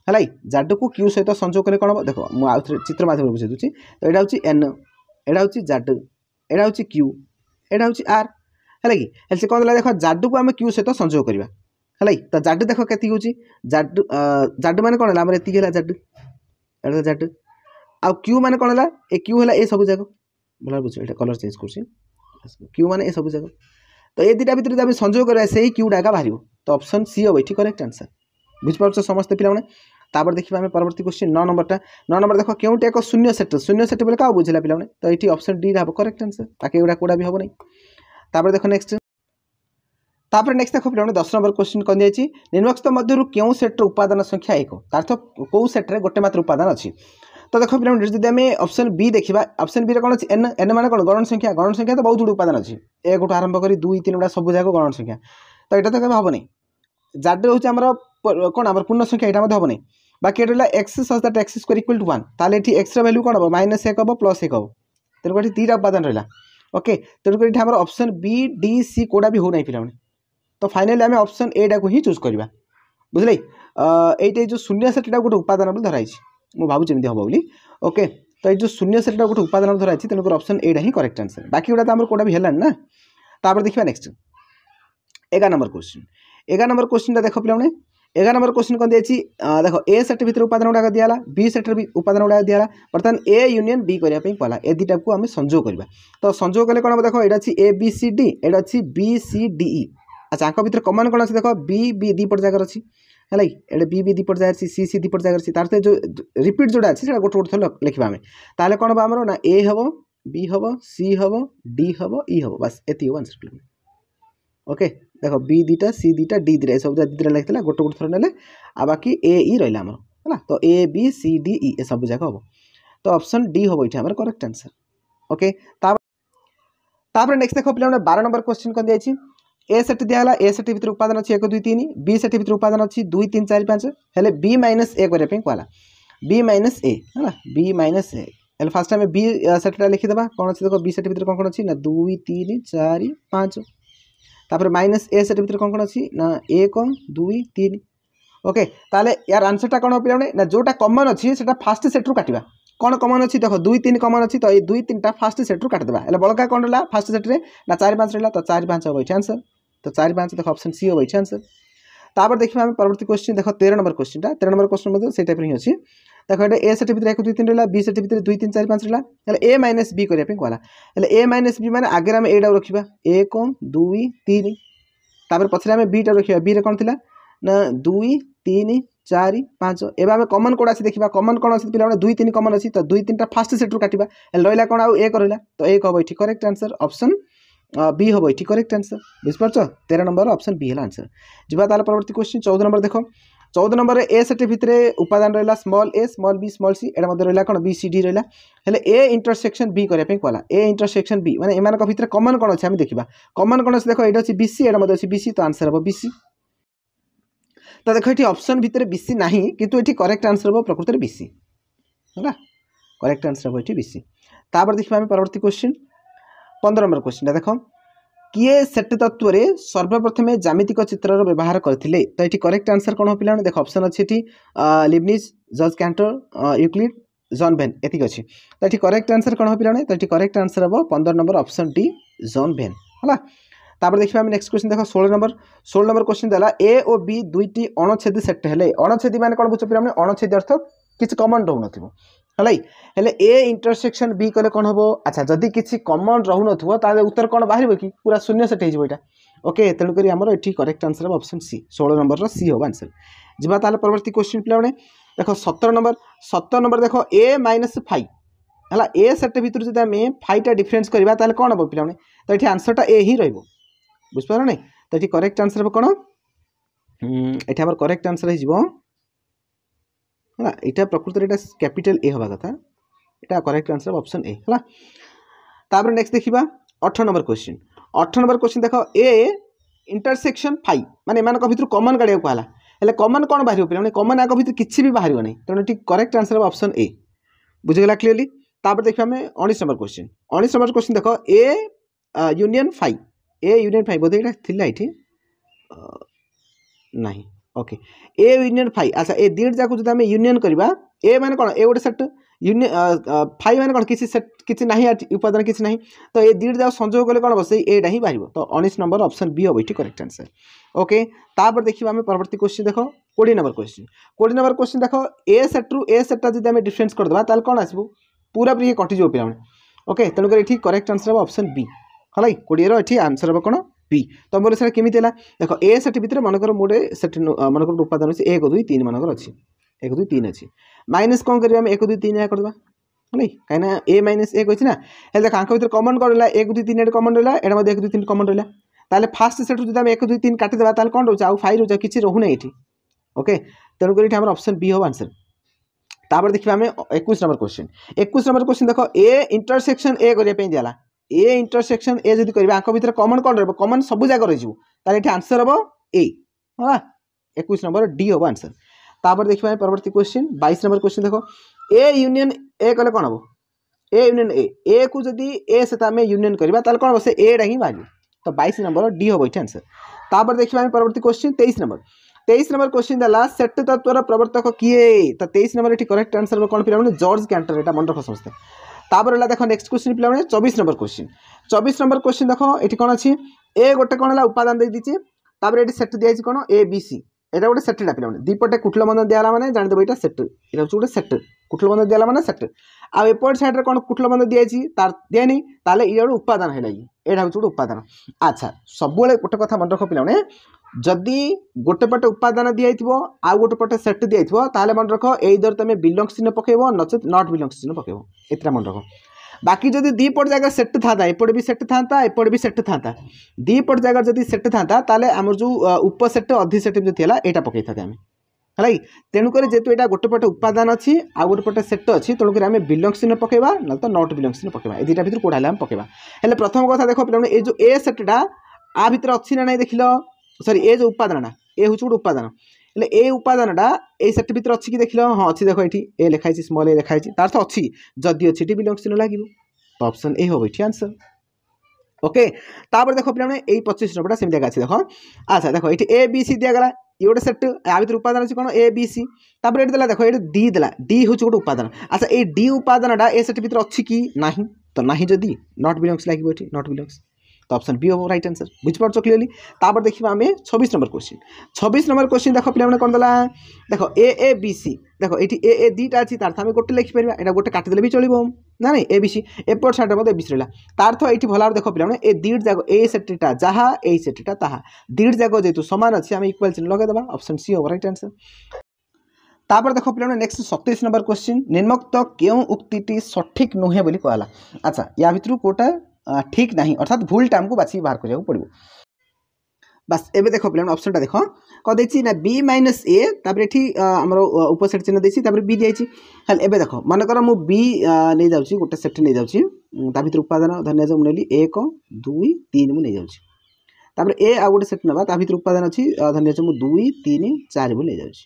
ହେଲା ଜାଡ଼ୁକୁ କ୍ୟୁ ସହିତ ସଂଯୋଗ କଲେ କ'ଣ ହେବ ଦେଖ ମୁଁ ଆଉ ଥରେ ଚିତ୍ର ମାଧ୍ୟମରେ ବୁଝେଇ ଦେଉଛି ତ ଏଇଟା ହେଉଛି ଏନ୍ ଏଇଟା ହେଉଛି ଜାଡ଼ୁ ଏଇଟା ହେଉଛି କ୍ୟୁ ଏଇଟା ହେଉଛି ଆର୍ ହେଲା କି ହେଲେ ସେ କ'ଣ ଦେଲା ଦେଖ ଜାଡ଼ୁକୁ ଆମେ କ୍ୟୁ ସହିତ ସଂଯୋଗ କରିବା ହେଲା କି ତ ଜାଡ଼ୁ ଦେଖ କେତିକି ହେଉଛି ଜାଡ଼ୁ ଜାଡ଼ୁ ମାନେ କ'ଣ ହେଲା ଆମର ଏତିକି ହେଲା ଜାଡ଼ୁ ଏଇଟା ହେଲା ଜାଡ଼ୁ ଆଉ କ୍ୟୁ ମାନେ କ'ଣ ହେଲା ଏ କ୍ୟୁ ହେଲା ଏ ସବୁ ଯାକ ଭଲ ବୁଝ ଏଇଟା କଲର୍ ଚେଞ୍ଜ କରୁଛି କ୍ୟୁ ମାନେ ଏ ସବୁ ଯାକ ତ ଏ ଦୁଇଟା ଭିତରେ ଯଦି ଆମେ ସଂଯୋଗ କରିବା ସେଇ କ୍ୟୁଟା ଏକା ବାହାରିବ ତ ଅପସନ୍ ସି ହେବ ଏଠି କରେକ୍ଟ ଆନ୍ସର୍ ବୁଝିପାରୁଛ ସମସ୍ତେ ପିଲାମାନେ তাপরে দেখবা আমি পরবর্তী কোশ্চিন ন নম্বরটা ন নম্বর দেখ কেউটি এক শূন্য সেট শূন্য সেট বলে কাউ বুঝলা পিলামানে তো এটি অপশন ডি হব করেক্ট আনসর তাকে এগুলা কোটা বি হব না তাপরে দেখ নেক্সট তাপরে নেক্সট দেখ পিলামানে দশ নম্বর কোশ্চিন কন যাইছি নির্বাচিত মধ্যরু কেউ সেট্র উপাদান সংখ্যা এক তার কেউ সেট্রে গোটে মাত্র উপাদান অছি তো দেখ পিলামানে যদি আমি অপশন বি দেখিবা অপশন বি রে কোন আছে এন এন মানে কোন গণন সংখ্যা গণন সংখ্যা তো বহুত গুড় উপাদান অছি এক গোটা আরম্ভ করি দুই তিন গুড়া সবু যাক গণন সংখ্যা তো এটা তো কেবে হব না যাদের হচ্ছে আমার কোণ আমার পূর্ণ সংখ্যা এটা মধ্যে হবনি বাকি এটা হল x such that x square equal to one তাহলে এটি এক্সর ভ্যালু কোণ হব মাইনাস এক হব প্লস এক হব তেমক এটি দুইটা উপাদান রহলা ওকে তেমক এটি আমার অপশন বি ডি সি কোটা বি হোনা পিলামানে তো ফাইনালি আমি অপশন এটা কু হি চুজ করা বুঝলে এইটা এই যে শূন্য সেটটা গোটে উপাদান বলে ধরা হয়েছে মু ভাবুছি এমনি হব বলে ওকে তো এই যে শূন্য সেটটা গোটে উপাদান ধরা হয়েছে তেমক অপশন এইটা হি করেক্ট আনসর বাকি গুলা তো আমার কোটা বি হলানি না তাপরে দেখবা নেক্সট এগার নম্বর কোশ্চিন এগার নম্বর কোশ্চিনটা দেখ পিলামানে এগারো নম্বর কোশ্চিন কম দিয়েছি দেখো এ সেট ভিতরে উপাদান গুড়া দিয়ালা বি সেটর উপাদান গুড়া দিয়ালা বর্তমান এ ইউনিয়ন বি করা কলা এ দুইটাকে আমি সংযোগ করা তো সংযোগ কলে কোণ হব দেখো এটা আছে এ বি সি ডি এটা আছে বি সি ডি ই আচ্ছা আঙ্ক ভিতরে কমান কোণ আছে দেখো বি বি দুইপট জায়গার অছি ହେଲା କି ଏଇଟା ବି ବି ଦୁଇପଟ ଜାଗାରେ ଅଛି ସି ସି ଦୁଇପଟ ଜାଗାରେ ଅଛି ତାର ସେ ଯେଉଁ ରିପିଟ୍ ଯେଉଁଟା ଅଛି ସେଇଟା ଗୋଟେ ଗୋଟେ ଥର ଲେଖିବା ଆମେ ତାହେଲେ କ'ଣ ହେବ ଆମର ନା ଏ ହେବ ବି ହେବ ସି ହେବ ଡି ହେବ ଇ ହେବ ବାସ୍ ଏତିକି ହେବ ଆନ୍ସର୍ ଓକେ ଦେଖ ବି ଦୁଇଟା ସି ଦୁଇଟା ଡି ଦୁଇଟା ଏସବୁ ଯାହା ଦୁଇଟା ଲାଗିଥିଲା ଗୋଟେ ଗୋଟେ ଥର ନେଲେ ଆଉ ବାକି ଏ ଇ ରହିଲା ଆମର ହେଲା ତ ଏ ବି ସି ଡି ଇ ଏସବୁ ଯାକ ହେବ ତ ଅପସନ୍ ଡି ହେବ ଏଇଠି ଆମର କରେକ୍ଟ ଆନ୍ସର୍ ଓକେ ତାପରେ ନେକ୍ସଟ ଦେଖ ପିଲାମାନେ ବାର ନମ୍ବର କ୍ୱେଶ୍ଚିନ୍ କରି ଦିଆଯାଇଛି ଏ ସେଠି ଦିଆହେଲା ଏ ସେଠି ଭିତରେ ଉପାଦାନ ଅଛି ଏକ ଦୁଇ ତିନି ବି ସେଠି ଭିତରେ ଉପାଦାନ ଅଛି ଦୁଇ ତିନି ଚାରି ପାଞ୍ଚ ହେଲେ ବି ମାଇନସ୍ ଏ କରିବା ପାଇଁ କୁହାଲା ବି ମାଇନସ୍ ଏ ହେଲା ବି ମାଇନସ୍ ଏ ହେଲେ ଫାର୍ଷ୍ଟ ଆମେ ବି ସେଟ୍ଟା ଲେଖିଦେବା କ'ଣ ଅଛି ଦେଖ ବି ସେଟ୍ ଭିତରେ କ'ଣ କ'ଣ ଅଛି ନା ଦୁଇ ତିନି ଚାରି ପାଞ୍ଚ তারপরে মাইনাস এ সেটা ভিতরে কোন কোন আছে না এক দুই তিন ওকে তাহলে ইয়ার আনসরটা কোণ পিলামে না যেটা কমন অছি সেটা ফার্স্ট সেট্রু কাটিবা কোণ কমন অছি দেখো দুই তিন কমন অছি তো এই দুই তিনটা ফার্স্ট সেট্রু কাটিদেবা হলে বলকা কোণ রা ফার্স্ট সেট্রে না চারি পাঁচ রা তো চারি পাঁচ হব এটি আনসর তো চারি পাঁচ দেখো অপশন সি হব এটি আনসর তাপরে দেখবা আমি পরবর্তী কোশ্চিন দেখো তেরো নম্বর কোশ্চিনটা তেরো নম্বর কোশ্চিন মধ্যে সেই টাইপের ହିଁ ଅଛି দেখো এটা এ সেট ভিতরে এক দুই তিন রহিলা বি সেট ভিতরে দুই তিন চারি পাঁচ রহিলা তাহলে এ মাইনাস বি করিয়া পাই কহলা তাহলে এ মাইনাস বি মানে আগে আমি এইটাও রাখবা এক দুই তিন তাপরে পছরে আমি বিটা রাখবা বিরে কোণ লা না দুই তিন চারি পাঁচ এবার আমি কমন কোড আছে দেখিবা কমন কোণ আছে পিলা দুই তিন কমন আছে তো দুই তিনটা ফার্স্ট সেট্রু কাটিবা রহিলা কোণ আউ এক রহিলা তো এক হব এটি করেক্ট আনসর অপশন বি হব এটি করেক্ট আনসর বুঝিপারছ তের নম্বর অপশন বি হল আনসর যা তাহলে পরবর্তী কোশ্চিন চৌদ নম্বর দেখ চৌদ নম্বরের এ সেটি ভিতরে উপাদান রহলা স্মল মানে A small B small C এটা মধ্যে রহলা কোণ বি সি ডি রহলা হলে এ ইন্টরসেকশন বি করা কুহলা এ ইন্টরসেকশন বি মানে এমান ভিতরে কমন কোণ অছে আমি দেখা কমন কোণ অছে দেখ এটা হচ্ছে বিসি এটা মধ্যে অছে বিসি তো আনসর হব বিসি তো দেখ এটি অপশন ভিতরে বিসি না কিন্তু এটি করেক্ট আনসর হব প্রকৃতরে বিসি হল করেক্ট আনসর হব এটি বিসি তাপরে দেখবা আমি পরবর্তী কোশ্চিন ପନ୍ଦର ନମ୍ବର କ୍ୱେଶ୍ଚିନ୍ଟା ଦେଖ କିଏ ସେଟ୍ ତତ୍ତ୍ୱରେ ସର୍ବପ୍ରଥମେ ଜ୍ୟାମିତିକ ଚିତ୍ରର ବ୍ୟବହାର କରିଥିଲେ ତ ଏଠି କରେକ୍ଟ ଆନ୍ସର କ'ଣ ପିଲାମାନେ ଦେଖ ଅପସନ୍ ଅଛି ଏଠି ଲିବନିଜ୍ ଜଜ୍ କ୍ୟାଣ୍ଟର ୟୁକ୍ଲିଡ୍ ଜନ୍ ଭେନ୍ ଏତିକି ଅଛି ତ ଏଠି କରେକ୍ଟ ଆନ୍ସର କ'ଣ ହେବ ପିଲାମାନେ ତ ଏଠି କରେକ୍ଟ ଆନ୍ସର ହେବ ପନ୍ଦର number option D John Venn ହେଲା তাপরে দেখবা আমি নেক্সট কোশ্চিন দেখো ষোলো নম্বর ষোলো নম্বর কোশ্চিন দেলা এ ও বি দুইটি অণছেদী সেট হলে অণছেদী মানে কোণ বুঝছো পিলা অণছেদী অর্থ কিছু কমন রহুন ହେଲା ହେଲେ ଏ ଇଣ୍ଟରସେକ୍ସନ୍ ବି କଲେ କ'ଣ ହେବ ଆଚ୍ଛା ଯଦି କିଛି କମନ୍ ରହୁନଥିବ ତାହେଲେ ଉତ୍ତର କ'ଣ ବାହାରିବ କି ପୁରା ଶୂନ୍ୟ ସେଟ୍ ହେଇଯିବ ଏଇଟା ଓକେ ତେଣୁକରି ଆମର ଏଠି କରେକ୍ଟ ଆନ୍ସର୍ ହେବ ଅପସନ୍ ସି ଷୋହଳ ନମ୍ବରର ସି ହେବ ଆନ୍ସର୍ ଯିବା ତାହେଲେ ପରବର୍ତ୍ତୀ କ୍ୱେଶ୍ଚିନ୍ ପିଲାମାନେ ଦେଖ ସତର ନମ୍ବର ସତର ନମ୍ବର ଦେଖ ଏ ମାଇନସ୍ ଫାଇଭ୍ ହେଲା ଏ ସେଟ୍ ଭିତରୁ ଯଦି ଆମେ ଫାଇଭ୍ଟା ଡିଫରେନ୍ସ କରିବା ତାହେଲେ କ'ଣ ହେବ ପିଲାମାନେ ତ ଏଠି ଆନ୍ସର୍ଟା ଏ ହିଁ ରହିବ ବୁଝିପାରିଲ ନାହିଁ ତ ଏଠି କରେକ୍ଟ ଆନ୍ସର୍ ହେବ କ'ଣ ଏଠି ଆମର କରେକ୍ଟ ଆନ୍ସର୍ ହେଇଯିବ ହେଲା ଏଇଟା ପ୍ରକୃତରେ ଏଇଟା କ୍ୟାପିଟାଲ ଏ ହେବା କଥା ଏଇଟା କରେକ୍ଟ ଆନ୍ସର ଅପସନ୍ ଏ ହେଲା ତାପରେ ନେକ୍ସଟ ଦେଖିବା ଅଠର ନମ୍ବର କ୍ୱେଶ୍ଚିନ୍ ଅଠର ନମ୍ବର କ୍ୱେଶ୍ଚିନ୍ ଦେଖ ଏ ଇଣ୍ଟରସେକ୍ସନ୍ ଫାଇଭ୍ ମାନେ ଏମାନଙ୍କ ଭିତରୁ କମନ୍ କାଢ଼ିବାକୁ ହେଲା ହେଲେ କମନ୍ କ'ଣ ବାହାରିବ ପିଲାମାନେ କମନ୍ ଆଗ ଭିତରୁ କିଛି ବି ବାହାରିବ ନାହିଁ ତେଣୁ ଏଠି କରେକ୍ଟ ଆନ୍ସର ହେବ ଅପସନ୍ ଏ ବୁଝିଗଲା କ୍ଲିଅରଲି ତାପରେ ଦେଖିବା ଆମେ ଉଣେଇଶ ନମ୍ବର କ୍ୱେଶ୍ଚିନ୍ ଉଣେଇଶ ନମ୍ବର କ୍ୱେଶ୍ଚିନ୍ ଦେଖ A union five A union five ବୋଧେ ଏଇଟା ଥିଲା ଏଠି ନାହିଁ ওকে ଏ ୟୁନିୟନ୍ ଫାଇ ଆଚ୍ଛା ଏ ଦୁଇଟାକୁ ଯଦି ଆମେ ୟୁନିୟନ୍ କରିବା ଏ ମାନେ କ'ଣ ଏ ଗୋଟେ ସେଟ୍ ୟୁନିୟନ୍ ଫାଇ ମାନେ କ'ଣ କିଛି ସେଟ୍ କିଛି ନାହିଁ ଉପାଦାନ କିଛି ନାହିଁ ତ ଏ ଦୁଇଟା ଯାକ ସଂଯୋଗ କଲେ କ'ଣ ହେବ ସେଇ ଏଇଟା ହିଁ ବାହାରିବ ତ ଉଣେଇଶ ନମ୍ବର ଅପସନ୍ ବି ହେବ ଏଠି କରେକ୍ଟ ଆନ୍ସର୍ ଓକେ ତାପରେ ଦେଖିବା ଆମେ ପରବର୍ତ୍ତୀ କୋଶ୍ଚିନ୍ ଦେଖ କୋଡ଼ିଏ ନମ୍ବର କୋଶ୍ଚିନ୍ କୋଡ଼ିଏ ନମ୍ବର କୋଶ୍ଚିନ୍ ଦେଖ ଏ ସେଟ୍ରୁ ଏ ସେଟ୍ଟା ଯଦି ଆମେ ଡିଫରେନ୍ସ କରିଦେବା ତାହେଲେ କ'ଣ ଆସିବ ପୁରା ପୁରି କଟିଯିବ ପିଲାମାନେ ଓକେ ତେଣୁକରି ଏଠି କରେକ୍ଟ ଆନ୍ସର୍ ହେବ ଅପସନ୍ ବି ହେଲା କି କୋଡ଼ିଏର ଏଠି ଆନ୍ସର୍ ହେବ କ'ଣ বি তোমার সেটা কেমিতি হল দেখ এ সেট ভিতরে মনেকর মোটে সেট মনেকর উপাদান অছি এক দুই তিন মনেকর অছি এক দুই তিন অছি মাইনস কম করিবা আমি এক দুই তিন করদবা ହେଲା କାହିଁକିନା ଏ ମାଇନସ୍ ଏକ ଅଛି ନା ହେଲେ ଦେଖ ଆଙ୍କ ଭିତରେ କମନ୍ କ'ଣ ରହିଲା ଏକ ଦୁଇ ତିନି ଏଠି କମନ୍ ରହିଲା ଏଇଟା ମଧ୍ୟ ଏକ ଦୁଇ ତିନି କମନ୍ ରହିଲା ତାହେଲେ ଫାର୍ଷ୍ଟ ସେଟ୍ରୁ ଯଦି ଆମେ ଏକ ଦୁଇ ତିନି କାଟିଦେବା ତାହେଲେ କ'ଣ ରହୁଛି ଆଉ ଫାଇଭ୍ ରହୁଛି ଆଉ କିଛି ରହୁନାହିଁ ଏଠି ଓକେ ତେଣୁକରି ଏଠି ଆମର ଅପସନ୍ ବି ହେବ ଆନ୍ସର୍ ତାପରେ ଦେଖିବା ଆମେ ଏକୋଇଶ ନମ୍ବର କ୍ୱେଶ୍ଚିନ୍ ଏକୋଇଶ ନମ୍ବର କ୍ୱେଶ୍ଚିନ୍ ଦେଖ ଏ ଇଣ୍ଟରସେକ୍ସନ୍ ଏ କରିବା ପାଇଁ ଦିଆଲା ଏ ଇଣ୍ଟରସେକ୍ସନ୍ ଏ ଯଦି କରିବା ଆଙ୍କ ଭିତରେ କମନ୍ କ'ଣ ରହିବ କମନ୍ ସବୁ ଜାଗା ରହିଯିବ ତାହେଲେ ଏଠି ଆନ୍ସର୍ ହେବ ଏ ହେଲା ଏକୋଇଶ ନମ୍ବର ଡି ହେବ ଆନ୍ସର୍ ତାପରେ ଦେଖିବା ପରବର୍ତ୍ତୀ କ୍ୱେଶ୍ଚିନ୍ ବାଇଶ ନମ୍ବର କ୍ୱେଶ୍ଚିନ୍ ଦେଖ ଏ ୟୁନିୟନ୍ ଏ କଲେ କ'ଣ ହେବ ଏ ୟୁନିୟନ୍ ଏ ଏକୁ ଯଦି ଏ ସହିତ ଆମେ ୟୁନିୟନ୍ କରିବା ତାହେଲେ କ'ଣ ହେବ ସେ ଏଟା ହିଁ ବାହାରିବ ତ ବାଇଶ ନମ୍ବର ଡି ହେବ ଏଠି ଆନ୍ସର୍ ତାପରେ ଦେଖିବା ଆମେ ପରବର୍ତ୍ତୀ କ୍ୱେଶ୍ଚିନ୍ ତେଇଶ ନମ୍ବର তেইশ নম্বর কোশ্চিন দেলা সেট তত্ত্বর প্রবর্তক কিয়ে তো তেইশ নম্বর এটি করেক্ট আনসর কোণ পিলা জর্জ ক্যান্টর এটা মনে রখ সমস্ত তাপরে হল দেখ নেক্সট কোশ্চিন পিলা মানে চবিশ নম্বর কোশ্চিন চবিশ নম্বর কোশ্চিন দেখ এটি কোণ অছি এ গোটে কোণ হল উপাদান দিয়েছি তাপরে এটি সেট দিয়েছি কোণ এ বি সি এটা গোটে সেটটা পিলামানে দুইপটে কুটল বন্ধ দিয়া মানে জাঁদেব এটা সেট এটা হচ্ছে গোটে সেট কুটল বন্ধ দিয়া মানে সেট আউ এপট সাইড্রে কোণ কুটল বন্ধ দিয়েছি তার দিয়েনি তাহলে ইয়ে উপাদান হল এটা হচ্ছে গোটে উপাদান আচ্ছা সবুলে গোটে কথা মনে রখ মানে যদি ଯଦି ଗୋଟେ ପଟେ ଉପାଦାନ ଦିଆହେଇଥିବ ଆଉ ଗୋଟେ ପଟେ ସେଟ୍ তাহলে মনে ମନେ এই ধর তুমি ବିଲଙ୍ଗସ୍ চিহ্ন পকাইব নচে নট ବିଲଙ୍ଗସ୍ চিহ্ন পকাইব ଏଥିରେ মনে ରଖ বাকি যদি দুইপট জায়গা সেট থাকে এপটে বি সেট থাকে এপটে বি সেট থাকে দুইপট জায়গার যদি সেট থাকে তাহলে আমার যে উপসেট অধি সেট যদি হল এটা পকাই থাকে আমি হল কি তেণুকরি যেহেতু এটা গোটে পটে উপাদান অছি আউ গোটে পটে সেট অছি তেণুকরি আমি বিলং চিহ্ন পকাইবা না তো নট বিলং চিহ্ন পকাইবা এই দুইটা ভিতরে কোটা হলে আমি পকাইবা হলে প্রথম কথা দেখো পিলা এই যে এ সেটটা আ ভিতরে অছি না নাই দেখিল সরি এ যে উপাদানটা এ হচ্ছে গোটে উপাদান ହେଲେ এ উপাদানটা এই ସେଟ୍ ভিতরে ଅଛି কি ଦେଖିଲ হ্যাঁ ଅଛି দেখো এটি এ লেখা হয়েছে স্মল এ লেখা হয়েছে তার ଅର୍ଥ ଅଛି ଯଦି ଅଛି ଏଠି ବିଲଙ୍ଗସ୍ ଚିହ୍ନ ଲାଗିବ ତ ଅପସନ୍ ଏ ହେବ ଏଠି ଆନ୍ସର୍ ওকে তারপরে দেখো পিলামে এই পঁচিশ নম্বরটা সেমি দেখা আছে দেখো আচ্ছা দেখো এটি এ বি সি দিয়া গেলা ইয়ে গোটে সেট ইয়া ভিতরে উপাদান আছে কোণ এ বি সি তারপরে এটি দেলা দেখো এটি ডি দেলা ডি হচ্ছে গোটে উপাদান আচ্ছা এই ডি উপাদানটা এ সেট ভিতরে অছি কি না তো না যদি নট বিলংস লাগবে এটি নট বিলংস তো অপশন বি হব রাইট আনসर বুঝিপারছ ক্লিয়রলি তাপরে দেখবা আমি ছবিশ নম্বর কোশ্চিন ছবিশ নম্বর কোশ্চিন দেখ পিলা কম দেলা দেখ এ এ বি সি দেখ এটি এ এ দুইটা আছে তার আমি গোটে লেখিপারা এটা গোটে কাটিদেলে বি চলব না না এ বিসি এপট সাইডে মধ্যে বিসি রা তার তো এটি ভালো দেখ পিলা এ দিড যাক এই সেটিটা যাহা এই সেটিটা তাহা দিড যাক যেহেতু সমান আছে আমি ইকুয়াল চিহ্ন লগাই দেবা অপশন সি হব রাইট আনসর তাপরে দেখো পিলা নেক্সট সতেইশ নম্বর কোশ্চিন নির্মক্ত কেউ উক্তিটি সঠিক নুহে বলে কহলা আচ্ছা ইয়া ভিতর কোটা ঠিক না অর্থাৎ ভুলটা আমি বাছি বাহার করা পড়ব বাস এবে দেখ পিলা অপসনটা দেখ কদি না বি মাইনস এ তাপরে এটি আমার উপসেট চিহ্ন দিয়েছি তাপরে বি দিয়েছি হ্যাঁ এবে দেখ মনেকর মু বি নিয়ে যাচ্ছি গোটে সেট নিয়ে যাচ্ছি তা ভিতরে উপাদান ধরিয়া যাও নেলি এক দুই তিন মু নিয়ে যাচ্ছি তাপরে এ আউ গোটে সেট নেবা তা ভিতরে উপাদান অছি ধরিয়া যাও মু দুই তিন চারি বলে যাচ্ছি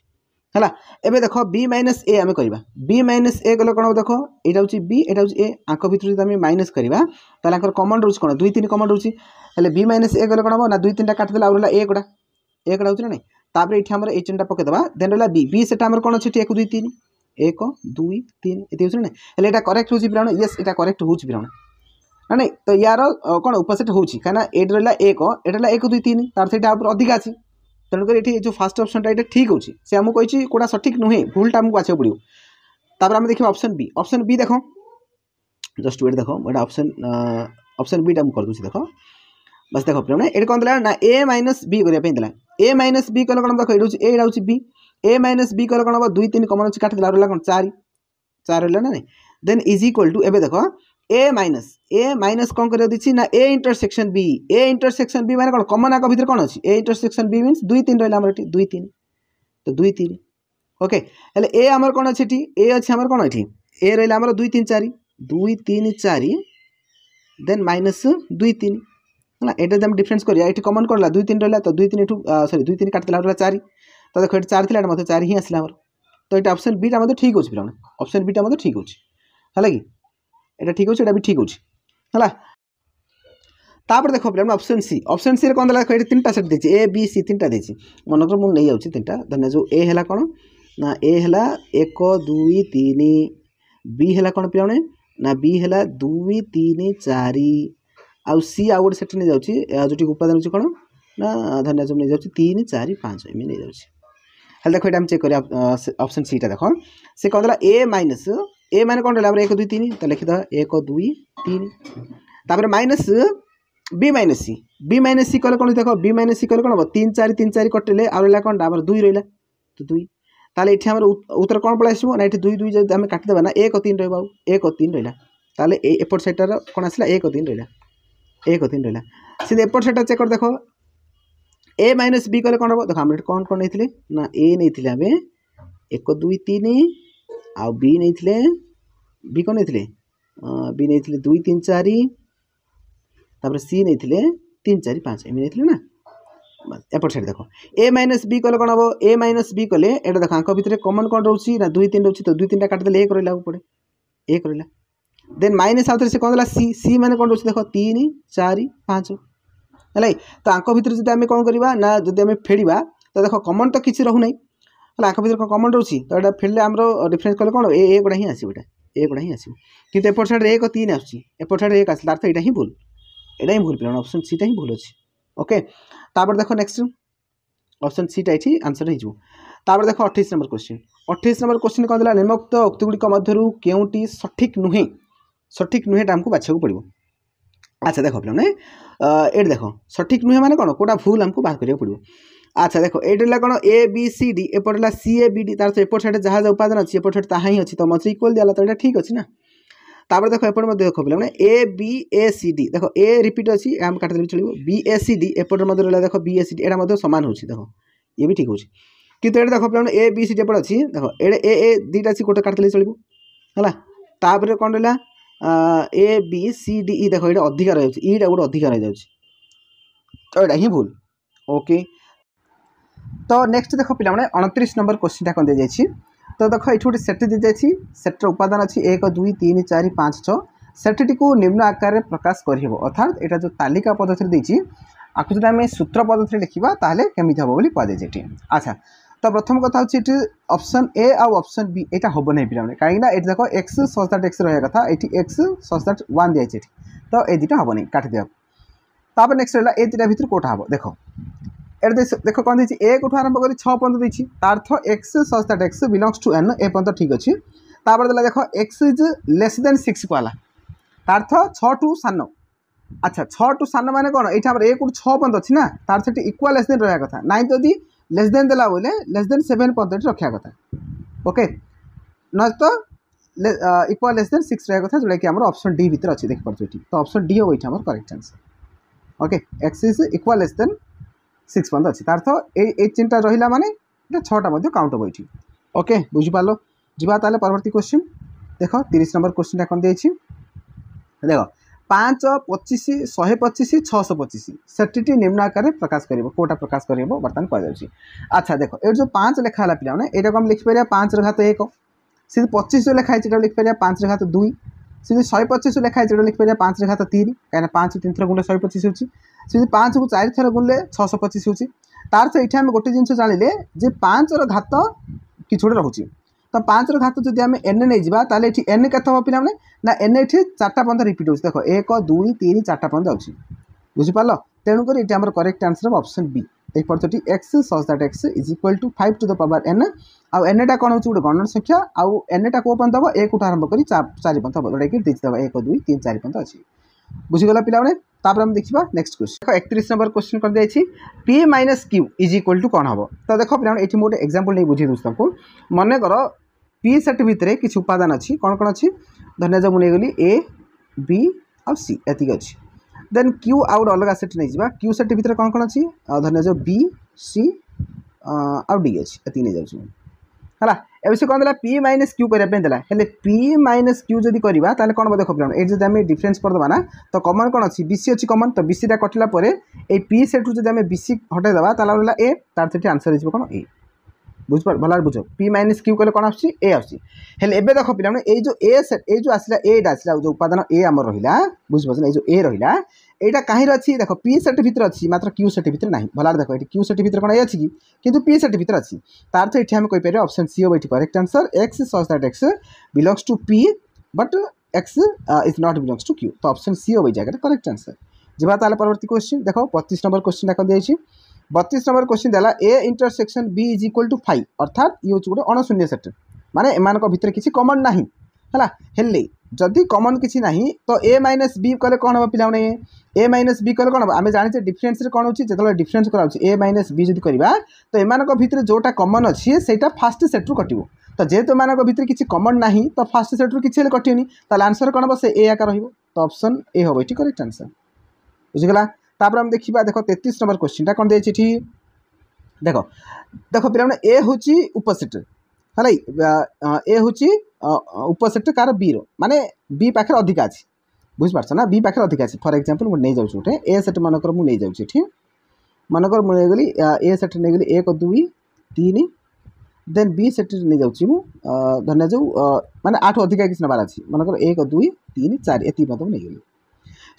ହେଲା ଏବେ ଦେଖ ବି ମାଇନସ୍ ଏ ଆମେ କରିବା ବି ମାଇନସ୍ ଏ ଗଲେ କ'ଣ ହେବ ଦେଖ ଏଇଟା ହେଉଛି ବି ଏଇଟା ହେଉଛି ଏ ଆଙ୍କ ଭିତରୁ ଯଦି ଆମେ ମାଇନସ୍ କରିବା ତାହେଲେ ଆଙ୍କର କମନ୍ ରହୁଛି କ'ଣ ଦୁଇ ତିନି କମନ୍ ରହୁଛି ହେଲେ ବି ମାଇନସ୍ ଏ ଗଲେ କ'ଣ ହେବ ନା ଦୁଇ ତିନିଟା କାଟିଦେଲେ ଆଉ ରହିଲା ଏ ଗୋଟା ଏ ଗୋଟା ହେଉଛି ନା ନାହିଁ ତାପରେ ଏଠି ଆମର ଏଇ ଚିହ୍ନଟା ପକାଇଦେବା ଦେନ୍ ରହିଲା ବି ବି ସେଟା ଆମର କ'ଣ ଅଛି ଏଠି ଏକ ଦୁଇ ତିନି ଏକ ଦୁଇ ତିନି ଏତେ ହେଉଛି ନା ହେଲେ ଏଇଟା କରେକ୍ଟ ହେଉଛି ପିଲାଣ ୟେସ୍ ଏଇଟା କରେକ୍ଟ ହେଉଛି ପିଲାଣ ନା ନାହିଁ ତ ୟାର କ'ଣ ଉପସେଟ୍ ହେଉଛି କାହିଁକିନା ଏଇଠି ରହିଲା ଏକ ଏଇଟା ରହିଲା ଏକ ଦୁଇ ତିନି ତାର ସେଇଟା ଉପରେ ଅଧିକା ଅଛି তেমনি এটি যে ফার্স্ট অপশনটা এটা ঠিক হচ্ছে সে আমি কইছি কোটা সঠিক নুহে ভুলটা আমি বাছাই পড়ব তাপরে আমি দেখি অপশন বি অপশন বি দেখ জস্ট ওয়েট দেখ এটা অপশন অপশন বিটা আমি করদেছি দেখ বাস দেখ মানে এটা কম না এ মাইনস বি করা এ মাইনস বি কলে কোণ দেখ এটা হচ্ছে এ এটা হচ্ছে বি এ মাইনস বি কলে কোণ দুই তিন কমন হচ্ছে কাটি দেলা রহলা কোণ চারি চার রহলা না দেন ইজ ইকুয়াল টু এবে দেখ এ মাইনস এ মাଇନସ୍ କ'ଣ କରିବାକୁ ଦେଇଛି ନା ଏ ଇଣ୍ଟରସେକ୍ସନ୍ ବି ଏ ଇଣ୍ଟରସେକ୍ସନ୍ ବି ମାନେ କ'ଣ କମନ୍ ଆଙ୍କ ଭିତରେ କ'ଣ ଅଛି ଏ ଇଣ୍ଟରସେକ୍ସନ୍ ବି ମିନ୍ସ ଦୁଇ ତିନି ରହିଲା ଆମର ଏଠି ଦୁଇ ତିନି ତ ଦୁଇ ତିନି ଓକେ ହେଲେ ଏ ଆମର କ'ଣ ଅଛି ଏଠି ଏ ଅଛି ଆମର କ'ଣ ଏଠି ଏ ରହିଲା ଆମର ଦୁଇ ତିନି ଚାରି ଦୁଇ ତିନି ଚାରି ଦେନ୍ ମାଇନସ୍ ଦୁଇ ତିନି ହେଲା ଏଇଟା ଯଦି ଆମେ ଡିଫରେନ୍ସ କରିବା ଏଠି କମନ୍ କରିଲା ଦୁଇ ତିନି ରହିଲା ତ ଦୁଇ ତିନି ଏଠୁ ସରି ଦୁଇ ତିନି କାଟିଦେଲା ରହିଲା ଚାରି ତ ଦେଖ ଏଠି ଚାରି ଥିଲା ଏଇଟା ମୋତେ ଚାରି ହିଁ ଆସିଲା ଆମର ତ ଏଇଟା ଅପସନ୍ ବିଟା ମଧ୍ୟ ଠିକ୍ ଅଛି ପିଲାମାନେ ଅପସନ୍ ବିଟା ମଧ୍ୟ ଠିକ୍ ଅଛି ହେଲା କି এটা ঠিক ଅଛି ଏଇଟା ବି ଠିକ୍ ଅଛି ହେଲା ତାପରେ ଦେଖ ପିଲାମାନେ ଅପସନ୍ ସି ଅପସନ୍ ସିରେ କ'ଣ ଦେଲା ଦେଖ ଏଠି ତିନିଟା ସେଟ୍ ଦେଇଛି ଏ ବି ସି ତିନିଟା ଦେଇଛି ମନେକର ମୁଁ ନେଇଯାଉଛି ତିନିଟା ଧରିନିଅ ଯେଉଁ ଏ ହେଲା କ'ଣ ନା ଏ ହେଲା ଏକ ଦୁଇ ତିନି ବି ହେଲା କ'ଣ ପିଲାମାନେ ନା ବି ହେଲା ଦୁଇ ତିନି ଚାରି ଆଉ ସି ଆଉ ଗୋଟେ ସେଟ୍ ନେଇଯାଉଛି ଯେଉଁଠି ଉପାଦାନ ହେଉଛି କ'ଣ ନା ଧରିନିଅ ଯେଉଁ ନେଇଯାଉଛି ତିନି ଚାରି ପାଞ୍ଚ ଏମିତି ନେଇଯାଉଛି ହେଲେ ଦେଖ ଏଇଟା ଆମେ ଚେକ୍ କରିବା ଅପସନ୍ ସିଟା ଦେଖ ସେ କ'ଣ ଦେଲା ଏ ମାଇନସ୍ এ মানে কোনটা হলো আমরা এক দুই তিন তাহলে লিখে দাও এক দুই তিন তারপরে minus B minus C B minus C কলে কোণ দেখো বি মাইনাস সি কলে কোণ হব তিন চারি তিন চারি কটেলে আর রইলা কোণটা আমার দুই রইলা তো দুই তাহলে এটি আমার উত্তর কোণ পলাই আসব না এটি দুই দুই যদি আমি কাটিদেবা না এক তিন রহব আউ এক তিন রইলা তাহলে এই এপট সাইডটার কোণ আসলা এক তিন রইলা এক তিন রইলা সিধে এপট সাইডটা চেক করে দেখো ए माइनस बी कले कौन हम देखो आम कौन कौन नहीं ना ए नहीं आम एक दुई तीन ଆଉ ବି ନେଇଥିଲେ ବି କ'ଣ ନେଇଥିଲେ ବି ନେଇଥିଲେ ଦୁଇ ତିନି ଚାରି ତାପରେ ସି ନେଇଥିଲେ ତିନି ଚାରି ପାଞ୍ଚ ଏମିତି ନେଇଥିଲେ ନା ଏପଟ ସାଇଡ଼ ଦେଖ ଏ ମାଇନସ୍ ବି କଲେ କ'ଣ ହେବ ଏ ମାଇନସ୍ ବି କଲେ ଏଇଟା ଦେଖ ଆଙ୍କ ଭିତରେ କମନ୍ କ'ଣ ରହୁଛି ନା ଦୁଇ ତିନି ରହୁଛି ତ ଦୁଇ ତିନିଟା କାଟିଦେଲେ ଏକ ରହିଲା ପଡ଼େ ଏକ ରହିଲା ଦେନ୍ ମାଇନସ୍ ଆଉ ଥରେ ସେ କ'ଣ ଦେଲା ସି ସି ମାନେ କ'ଣ ରହୁଛି ଦେଖ ତିନି ଚାରି ପାଞ୍ଚ ହେଲା ତ ଆଙ୍କ ଭିତରେ ଯଦି ଆମେ କ'ଣ କରିବା ନା ଯଦି ଆମେ ଫେଡ଼ିବା ତ ଦେଖ କମନ୍ ତ କିଛି ରହୁନାହିଁ ହେଲା ଆଙ୍କ ଭିତରେ କ'ଣ କମନ୍ ରହୁଛି ତ ଏଇଟା ଫିଲ୍ଡରେ ଆମର ଡିଫରେନ୍ସ କଲେ କ'ଣ ଏ ଏ ଗୁଡ଼ା ହିଁ ଆସିବ ଏଇଟା ଏ ଗୁଡ଼ା ହିଁ ଆସିବ କିନ୍ତୁ ଏପଟ ସାଇଡ଼୍ରେ ଏକ ତିନି ଆସୁଛି ଏପଟ ସାଇଡ଼୍ରେ ଏକ ଆସିଲା ତାର ଏଇଟା ହିଁ ଭୁଲ ଏଇଟା ହିଁ ଭୁଲ ପିଲାମାନେ ଅପସନ୍ ସିଟା ହିଁ ଭୁଲ ଅଛି ଓକେ ତାପରେ ଦେଖ ନେକ୍ସଟ ଅପସନ୍ ସିଟା ଏଠି ଆନ୍ସର୍ ହେଇଯିବ ତାପରେ ଦେଖ ଅଠେଇଶ ନମ୍ବର କୋଶ୍ଚିନ୍ ଅଠେଇଶ ନମ୍ବର କୋଶ୍ଚିନ୍ କ'ଣ ଦେଲା ନିର୍ମକ୍ତ ଉକ୍ତିଗୁଡ଼ିକ ମଧ୍ୟରୁ କେଉଁଟି ସଠିକ୍ ନୁହେଁ ସଠିକ୍ ନୁହେଁଟା ଆମକୁ ବାଛିବାକୁ ପଡ଼ିବ ଆଚ୍ଛା ଦେଖ ପିଲାମାନେ ଏଇଠି ଦେଖ ସଠିକ୍ ନୁହେଁ ମାନେ କ'ଣ କେଉଁଟା ଭୁଲ ଆମକୁ ବାହାର କରିବାକୁ ପଡ଼ିବ আচ্ছা দেখো ଏଇଟା ହେଲା କ'ଣ ଏ ବି ସି ଡି ଏପଟ ହେଲା ସି ଏ ବି ଡି ତାର ତ ଏପଟ ସାଇଡ଼୍ ଯାହା ଯାହା ଉପାଦାନ ଅଛି ଏପଟ ସାଇଡ଼୍ ତାହା ହିଁ ଅଛି ତ ମଝିରେ ଇକ୍ୱାଲ୍ ଦିଆଲା ତ ଏଇଟା ଠିକ୍ ଅଛି ନା ତାପରେ ଦେଖ ଏପଟେ ମଧ୍ୟ ଦେଖ ପିଲାମାନେ ଏ ବି ଏ ସି ଡି ଦେଖ ଏ ରିପିଟ୍ ଅଛି ଆମେ କାଟିଦେଲେ ବି ଚଳିବ ବି ଏ ସି ଡି ଏପଟେ ମଧ୍ୟ ରହିଲା ଦେଖ ବି ଏ ସି ଡି ଏଇଟା ମଧ୍ୟ ସମାନ ହେଉଛି ଦେଖ ଇଏ ବି ଠିକ୍ ହେଉଛି କିନ୍ତୁ ଏଇଟା ଦେଖ ପିଲାମାନେ ଏ ବି ସି ଡି ଏପଟେ ଅଛି ଦେଖ ଏଇଟା ଏ ଏ ଦୁଇଟା ଅଛି ଗୋଟେ କାଟିଦେଲେ ଚଳିବ ହେଲା ତାପରେ କ'ଣ ରହିଲା ଏ ବି ସି ଡି ଇ ଦେଖ ଏଇଟା ଅଧିକା ରହିଯାଉଛି ଇଟା ଗୋଟେ ଅଧିକା ରହିଯାଉଛି ତ ଏଇଟା ହିଁ ଭୁଲ ଓକେ ତ ନେକ୍ସଟ ଦେଖ ପିଲାମାନେ ଅଣତିରିଶ ନମ୍ବର କୋଶ୍ଚିନ୍ଟା କ'ଣ ଦିଆଯାଇଛି ତ ଦେଖ ଏଠି ଗୋଟେ ସେଟ୍ ଦିଆଯାଇଛି ସେଟ୍ର ଉପାଦାନ ଅଛି ଏକ ଦୁଇ ତିନି ଚାରି ପାଞ୍ଚ ଛଅ ସେଟ୍ଟିକୁ ନିମ୍ନ ଆକାରରେ ପ୍ରକାଶ କରିହେବ ଅର୍ଥାତ୍ ଏଇଟା ଯେଉଁ ତାଲିକା ପଦ୍ଧତିରେ ଦେଇଛି ଆକୁ ଯଦି ଆମେ ସୂତ୍ର ପଦ୍ଧତିରେ ଲେଖିବା ତାହେଲେ କେମିତି ହେବ ବୋଲି କୁହାଯାଇଛି ଏଠି ଆଚ୍ଛା ତ ପ୍ରଥମ କଥା ହେଉଛି ଏଠି ଅପସନ୍ ଏ ଆଉ ଅପସନ୍ ବି ଏଇଟା ହେବ ନାହିଁ ପିଲାମାନେ କାହିଁକିନା ଏଠି ଦେଖ ଏକ୍ସ ସସ୍ ଦାଟ୍ ଏକ୍ସ ରହିବା କଥା ଏଠି ଏକ୍ସ ସସ୍ ଦାଟ୍ ୱାନ୍ ଦିଆଯାଇଛି ଏଠି ତ ଏ ଦୁଇଟା ହେବନି କାଟିଦେବାକୁ ତାପରେ ନେକ୍ସଟ ରହିଲା ଏ ଦୁଇଟା ଭିତରୁ କେଉଁଟା ହେବ ଦେଖ এটা দেখ কম দিয়েছি একঠু আরম্ভ করে ছ পর্যন্ত দিয়েছি তার অর্থ x such that x belongs to N এ পর্যন্ত ঠিক অছি তাপরে দেলা দেখ x is less than six কলা তার অর্থ ছ টু সান আচ্ছা ছ টু সান মানে কোণ এইটা আমার একটু ছ পর্যন্ত অছি না তার সেটি ইকুয়াল লেস দেন রহা কথা নাই যদি লেস দেন দেলা বলে লেস দেন সেভেন পর্যন্ত এটি রক্ষা কথা ওকে নয়তো ইকুয়াল লেস দেন সিক্স রহা কথা যেটা কি আমার অপশন ডি ভিতরে অছি দেখিপারছো এটি তো অপশন ডি হব এইটা আমার correct answer okay x is equal less than six পর্যন্ত ଅଛି ତା ଅର୍ଥ ଏଇ ଏଇ ତିନିଟା ରହିଲା ମାନେ ଏଇଟା ଛଅଟା ମଧ୍ୟ କାଉଣ୍ଟ ହେବ ଏଇଠି ଓକେ ବୁଝିପାରିଲ ଯିବା ତାହେଲେ ପରବର୍ତ୍ତୀ କ୍ୱେଶ୍ଚିନ୍ ଦେଖ ତିରିଶ ନମ୍ବର କ୍ୱେଶ୍ଚିନ୍ଟା କ'ଣ ଦେଇଛି ଦେଖ ପାଞ୍ଚ ପଚିଶ ଶହେ ପଚିଶ ଛଅଶହ ପଚିଶ ସେଟିଟି ନିମ୍ନ ଆକାରରେ ପ୍ରକାଶ କରିବ କେଉଁଟା ପ୍ରକାଶ କରିବ ବର୍ତ୍ତମାନ କୁହାଯାଉଛି ଆଚ୍ଛା ଦେଖ ଏଇଠି ଯେଉଁ ପାଞ୍ଚ ଲେଖା ହେଲା ପିଲାମାନେ ଏଇଟାକୁ ଆମେ ଲିଖିପାରିବା ପାଞ୍ଚର ଘାତ ଏକ ସେ ପଚିଶ ଯେଉଁ ଲେଖା ହେଇଛି ଏଇଟାକୁ ଲିଖିପାରିବା ପାଞ୍ଚର ଘାତ ଦୁଇ ସେ ଯଦି ଶହେ ପଚିଶ ଲେଖା ହେଇଛି ଯେଉଁଟା ଲେଖିପାରିବା ପାଞ୍ଚରେ ଘାତ ତିନି କାହିଁକିନା ପାଞ୍ଚ ତିନି ଥର ଗୁଣିଲେ ଶହେ ପଚିଶ ହେଉଛି ସେ ଯଦି ପାଞ୍ଚକୁ ଚାରି ଥର ଗୁଣିଲେ ଛଅଶହ ପଚିଶ ହେଉଛି ତା'ର ସେ ଏଇଠି ଆମେ ଗୋଟେ ଜିନିଷ ଜାଣିଲେ ଯେ ପାଞ୍ଚର ଘାତ କିଛି ଗୋଟେ ରହୁଛି ତ ପାଞ୍ଚର ଘାତ ଯଦି ଆମେ ଏନ୍ ଏ ନେଇଯିବା ତାହେଲେ ଏଠି ଏନ୍ କେତେ ହେବ ପିଲାମାନେ ନା ଏନ୍ ଏଠି ଚାରିଟା ପର୍ଯ୍ୟନ୍ତ ରିପିଟ୍ ହେଉଛି ଦେଖ ଏକ ଦୁଇ ତିନି ଚାରିଟା ପର୍ଯ୍ୟନ୍ତ ଯାଉଛି ବୁଝିପାରିଲ ତେଣୁକରି ଏଠି ଆମର କରେକ୍ଟ ଆନ୍ସର୍ ଅପସନ୍ ବି এই ପର୍ଥଟି x such that x is equal to five to the power N ଆଉ ଏନ୍ଏଟା କ'ଣ ହେଉଛି ଗୋଟେ ଗଣନ ସଂଖ୍ୟା ଆଉ ଏନ୍ଏଟା କେଉଁ ପର୍ଯ୍ୟନ୍ତ ହେବ ଏକଠୁ ଆରମ୍ଭ କରି ଚାରି ପର୍ଯ୍ୟନ୍ତ ହେବ ଯେଉଁଟାକି ଡିଜି ଦେବ ଏକ ଦୁଇ ତିନି ଚାରି ପର୍ଯ୍ୟନ୍ତ ଅଛି ବୁଝିଗଲା ପିଲାମାନେ ତାପରେ ଆମେ ଦେଖିବା ନେକ୍ସଟ କ୍ୱେଶ୍ଚନ ଦେଖ ଏକତିରିଶ ନମ୍ବର କ୍ୱେଶ୍ଚନ କରିଦେଇଛି P minus Q is equal to କ'ଣ ହେବ ତ ଦେଖ ପିଲାମାନେ ଏଠି ମୁଁ ଗୋଟେ ଏକ୍ଜାମ୍ପଲ୍ ନେଇ ବୁଝେଇ ଦେଉଛି ତାଙ୍କୁ ମନେକର ପି ସେଟ୍ ଭିତରେ କିଛି ଉପାଦାନ ଅଛି କ'ଣ କ'ଣ ଅଛି ଧନ୍ୟବାଦ ମୁଁ ନେଇଗଲି ଏ ବି ଆଉ ସି ଏତିକି ଅଛି ଦେନ୍ କ୍ୟୁ ଆଉ ଗୋଟେ ଅଲଗା ସେଟ୍ ନେଇଯିବା କ୍ୟୁ ସେଟ୍ ଭିତରେ କ'ଣ କ'ଣ ଅଛି ଧରିନିଆଯାଉ ବି ସି ଆଉ ଡି ଅଛି ଏତିକି ନେଇଯାଉଛି ମୁଁ ହେଲା ଏବେ ସେ କ'ଣ ଦେଲା ପି ମାଇନସ୍ କ୍ୟୁ କରିବା ପାଇଁ ଦେଲା ହେଲେ ପି ମାଇନସ୍ କ୍ୟୁ ଯଦି କରିବା ତାହେଲେ କ'ଣ ଦେଖ ପିଲାମାନେ ଏଇଠି ଯଦି ଆମେ ଡିଫରେନ୍ସ କରିଦେବା ନା ତ କମନ୍ କ'ଣ ଅଛି ବିସି ଅଛି କମନ୍ ତ ବିସିଟା କଟିଲା ପରେ ଏଇ ପି ସେଟ୍ରୁ ଯଦି ଆମେ ବିସି ହଟାଇଦେବା ତାହେଲେ ରହିଲା ଏ ତା'ର ସେଠି ଆନ୍ସର୍ ହେଇଯିବ କ'ଣ ଏ ବୁଝିପାର ଭଲରେ ବୁଝ ପି ମାଇନସ୍ କ୍ୟୁ କହିଲେ କ'ଣ ଆସୁଛି ଏ ଆସୁଛି ହେଲେ ଏବେ ଦେଖ ପିଲାମାନେ ଏଇ ଯେଉଁ ଏ ଏଇ ଯେଉଁ ଆସିଲା ଏଟା ଆସିଲା ଯେଉଁ ଉପାଦାନ ଏ ଆମର ରହିଲା ବୁଝିପାରୁଛ ନା ଏଇ ଯେଉଁ ଏ ରହିଲା ଏଇଟା କାହିଁରେ ଅଛି ଦେଖ ପି ସେଟ୍ ଭିତରେ ଅଛି ମାତ୍ର କ୍ୟୁ ସେଟ୍ ଭିତରେ ନାହିଁ ଭଲରେ ଦେଖ ଏଠି କ୍ୟୁ ସେଟ୍ ଭିତରେ କ'ଣ ଏ ଅଛି କି କିନ୍ତୁ ପି ସେଟ୍ ଭିତରେ ଅଛି ତା ଅର୍ଥ ଏଠି ଆମେ କହିପାରିବା ଅପସନ୍ ସି ହେବ ଏଠି correct answer x such that x belongs to P but x is not belongs to Q তো অপশন সি হবে এই জায়গাটা করেক্ট আনসার যা তাহলে পরবর্তী কোশ্চিন দেখো পঁচিশ নম্বর কোশ্চিন এখন দিয়েছি বত্রিশ নম্বর কোশ্চিন দেলা A intersection B is equal to five অর্থাৎ ই হচ্ছে গোটে অণশূন্য সেক্টর মানে এমানক ভিতরে কিছু কমন না ହେଲା ହେଲେ ଯଦି କମନ୍ କିଛି ନାହିଁ ତ ଏ ମାଇନସ୍ ବି କଲେ କ'ଣ ହେବ ପିଲାମାନେ ଏ ମାଇନସ୍ ବି କଲେ କ'ଣ ହେବ ଆମେ ଜାଣିଛେ ଡିଫରେନ୍ସରେ କ'ଣ ହେଉଛି ଯେତେବେଳେ ଡିଫରେନ୍ସ କରାହେଉଛି ଏ ମାଇନସ୍ ବି ଯଦି କରିବା ତ ଏମାନଙ୍କ ଭିତରେ ଯେଉଁଟା କମନ୍ ଅଛି ସେଇଟା ଫାଷ୍ଟ ସେଟ୍ରୁ କଟିବ ତ ଯେହେତୁ ଏମାନଙ୍କ ଭିତରେ କିଛି କମନ୍ ନାହିଁ ତ ଫାଷ୍ଟ ସେଟ୍ରୁ କିଛି ହେଲେ କଟିବନି ତାହେଲେ ଆନ୍ସର୍ କ'ଣ ହେବ ସେ ଏ ଆକା ରହିବ ତ ଅପସନ୍ ଏ ହେବ ଏଠି କରେକ୍ଟ ଆନ୍ସର୍ ବୁଝିଗଲା ତାପରେ ଆମେ ଦେଖିବା ଦେଖ ତେତିଶ ନମ୍ବର କୋଶ୍ଚିନ୍ଟା କ'ଣ ଦେଇଛି ଏଠି ଦେଖ ଦେଖ ପିଲାମାନେ ଏ ହେଉଛି ଉପସେଟ୍ ହେଲା ଏ ହେଉଛି ଉପସେଟ୍ କାହାର ବିର ମାନେ ବି ପାଖରେ ଅଧିକା ଅଛି ବୁଝିପାରୁଛ ନା ବି ପାଖରେ ଅଧିକା ଅଛି ଫର୍ ଏକ୍ଜାମ୍ପଲ୍ ମୁଁ ନେଇଯାଉଛି ଗୋଟେ ଏ ସେଟ୍ ମାନଙ୍କର ମୁଁ ନେଇଯାଉଛି ଏଠି ମନେକର ମୁଁ ନେଇଗଲି ଏ ସେଟ୍ ନେଇଗଲି ଏକ ଦୁଇ ତିନି ଦେନ୍ ବି ସେଟ୍ରେ ନେଇଯାଉଛି ମୁଁ ଧରିନିଆ ଯେଉଁ ମାନେ ଆଠୁ ଅଧିକା କିଛି ନେବାର ଅଛି ମନେକର ଏକ ଦୁଇ ତିନି ଚାରି ଏତିକି ମଧ୍ୟ ମୁଁ ନେଇଗଲି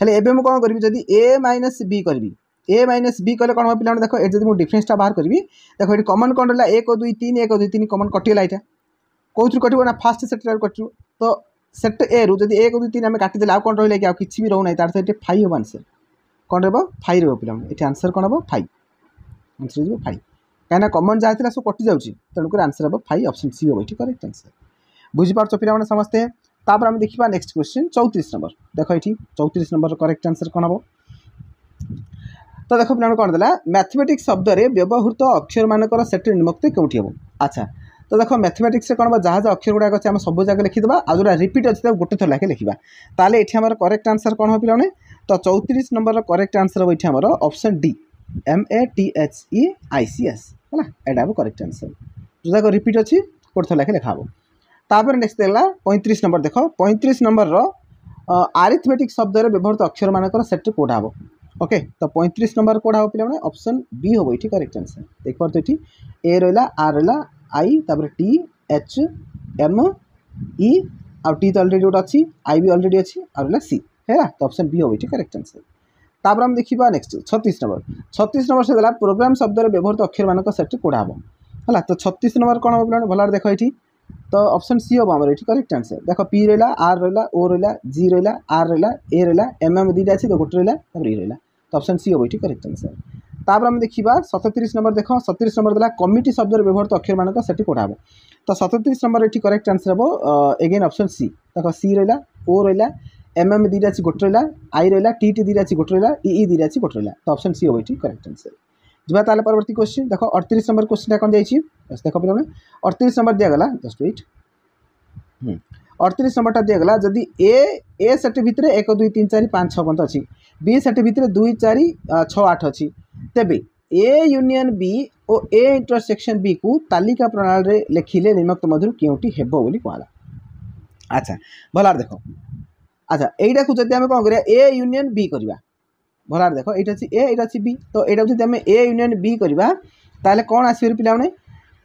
ହେଲେ ଏବେ ମୁଁ କ'ଣ କରିବି ଯଦି ଏ ମାଇନସ୍ ବି କରିବି ए माइनस बी कले कौन पिला देख ये मुझे डिफरेन्सटा बाहर करी देख ये कमन कौन रहा एक दुई तीन एक दुई तीन कमन कटिगला यहाँ कौ थ्रू कटो ना फास्ट सेक्टर कटू तो सेक्टर ए रु जब एक दुई तीन आम काटिदे आउ कौन रहा कि किसी भी रोना तार सहित फाइव हम आनसर कौन रहा फाइव रोब पे ये आनसर कौन हम फाइव आंसर हो फाइव कहीं कमन जहाँ सब कटि जाऊँगी तेणुकर आंसर हम फाइव अपसन सी हम ये करेक्ट आंसर बुझीपार पिला समस्ते তাপরে আমি দেখিবা নেক্সট কোশ্চিନ୍ চৌত্রিশ নম্বর দেখ এটি চৌত্রিশ নম্বর করেক্ট আনসর କ'ଣ ହେବ ତ ଦେଖ ପିଲାମାନେ କ'ଣ ଦେଲା ମ୍ୟାଥମେଟିକ୍ସ ଶବ୍ଦରେ ବ୍ୟବହୃତ ଅକ୍ଷରମାନଙ୍କର ସେଟ୍ରେ ନିମକ୍ତି କେଉଁଠି ହେବ ଆଚ୍ଛା ତ ଦେଖ ମ୍ୟାଥମେଟିକ୍ସରେ କ'ଣ ହେବ ଯାହା ଯାହା ଅକ୍ଷର ଗୁଡ଼ାକ ଅଛି ଆମେ ସବୁ ଯାକ ଲିଖିଦେବା ଆଉ ଯେଉଁଟା ରିପିଟ୍ ଅଛି ତାକୁ ଗୋଟେ ଥର ଲେଖେ ଲେଖିବା ତାହେଲେ ଏଠି ଆମର କରେକ୍ଟ ଆନ୍ସର୍ କ'ଣ ହେବ ପିଲାମାନେ ତ ଚଉତିରିଶ ନମ୍ବରର କରେକ୍ଟ ଆନ୍ସର୍ ହେବ ଏଠି ଆମର option D M A T H E I C S ହେଲା ଏଇଟା ହେବ କରେକ୍ଟ ଆନ୍ସର୍ ଯେଉଁଯାକ ରିପିଟ୍ ଅଛି ଗୋଟେ ଥର ଲେଖେ ଲେଖା ହେବ ତାପରେ ନେକ୍ସଟ ହେଲା ପଇଁତିରିଶ ନମ୍ବର ଦେଖ ପଇଁତିରିଶ ନମ୍ବରର ଆରିଥମେଟିକ୍ ଶବ୍ଦରେ ବ୍ୟବହୃତ ଅକ୍ଷରମାନଙ୍କର ସେଟ୍ଟି କେଉଁଟା ହେବ ଓକେ ତ ପଇଁତିରିଶ ନମ୍ବର କେଉଁଟା ହେବ ପିଲାମାନେ ଅପସନ୍ ବି ହେବ ଏଠି କରେକ୍ଟ ଆନ୍ସର ଦେଖିପାରୁଛ ଏଠି ଏ ରହିଲା ଆର୍ ରହିଲା ଆଇ ତାପରେ ଟି ଏଚ୍ ଏମ୍ ଇ ଆଉ ଟି ତ ଅଲରେଡ଼ି ଗୋଟେ ଅଛି ଆଇ ବି ଅଲରେଡ଼ି ଅଛି ଆଉ ରହିଲା ସି ହେଲା ତ ଅପସନ୍ ବି ହେବ ଏଠି କରେକ୍ଟ ଆନ୍ସର ତାପରେ ଆମେ ଦେଖିବା ନେକ୍ସଟ ଛତିଶ ନମ୍ବର ଛତିଶ ନମ୍ବର ସେ ଦେଲା ପ୍ରୋଗ୍ରାମ ଶବ୍ଦରେ ବ୍ୟବହୃତ ଅକ୍ଷରମାନଙ୍କ ସେଟ୍ଟି କେଉଁଟା ହେବ ହେଲା ତ ଛତିଶ ନମ୍ବର କ'ଣ ହେବ ପିଲାମାନେ ଭଲରେ ଦେଖ ଏଠି তো অপশন সি হবো আমার এটি কারেক্ট আনসার দেখো পি রইলা আর রইলা ও রইলা জি রইলা আর রইলা এ রইলা এম এম দুইটা আছে তো গোটে রইলা তারপরে ই e রইলা তো অপশন সি হবো এটি কারেক্ট আনসার তাপরে আমি দেখিবা সতত্রিশ নম্বর দেখ সতত্রিশ নম্বর দেওয়া কমিটি শব্দের ব্যবহৃত অক্ষর মানক সেটি কোটা তো সতত্রিশ নম্বর এটি কারেক্ট আনসার হব এগেইন অপশন সি দেখো সি রইলা ও রইলা এম এম দুইটা আছে গোটে রইলা আই রইলা টি টি দুইটা আছে গোটে রইলা ই e, ই e দুইটা আছে গোটে রইলা তো অপশন সি হবো এটি কারেক্ট আনসার जाए परवर्त क्वेश्चन देख अड़तीस नंबर क्वेश्चन कौन जाइए देख पे अड़तीस नंबर दिगला जस्ट वेट अड़तीस नंबर टाइम दिगला जदि ए ए सेट भितर एक दुई तीन चार पाँच छः पर्यटन अच्छी बी सेट भितर दुई चार छः आठ अच्छी तेज ए यूनियन बी और ए इंटरसेक्शन बी को तालिका प्रणाली में लिखिले निम्क्त मधुर क्योंटी हे कहला अच्छा भल देख अच्छा यही आम कौन कर यूनियन बी करवा ଭରାର ଦେଖ ଏଇଟା ଅଛି ଏ ଏଇଟା ଅଛି ବି ତ ଏଇଟା ଯଦି ଆମେ ଏ ୟୁନିୟନ୍ ବି କରିବା ତାହେଲେ କ'ଣ ଆସିବ ପିଲାମାନେ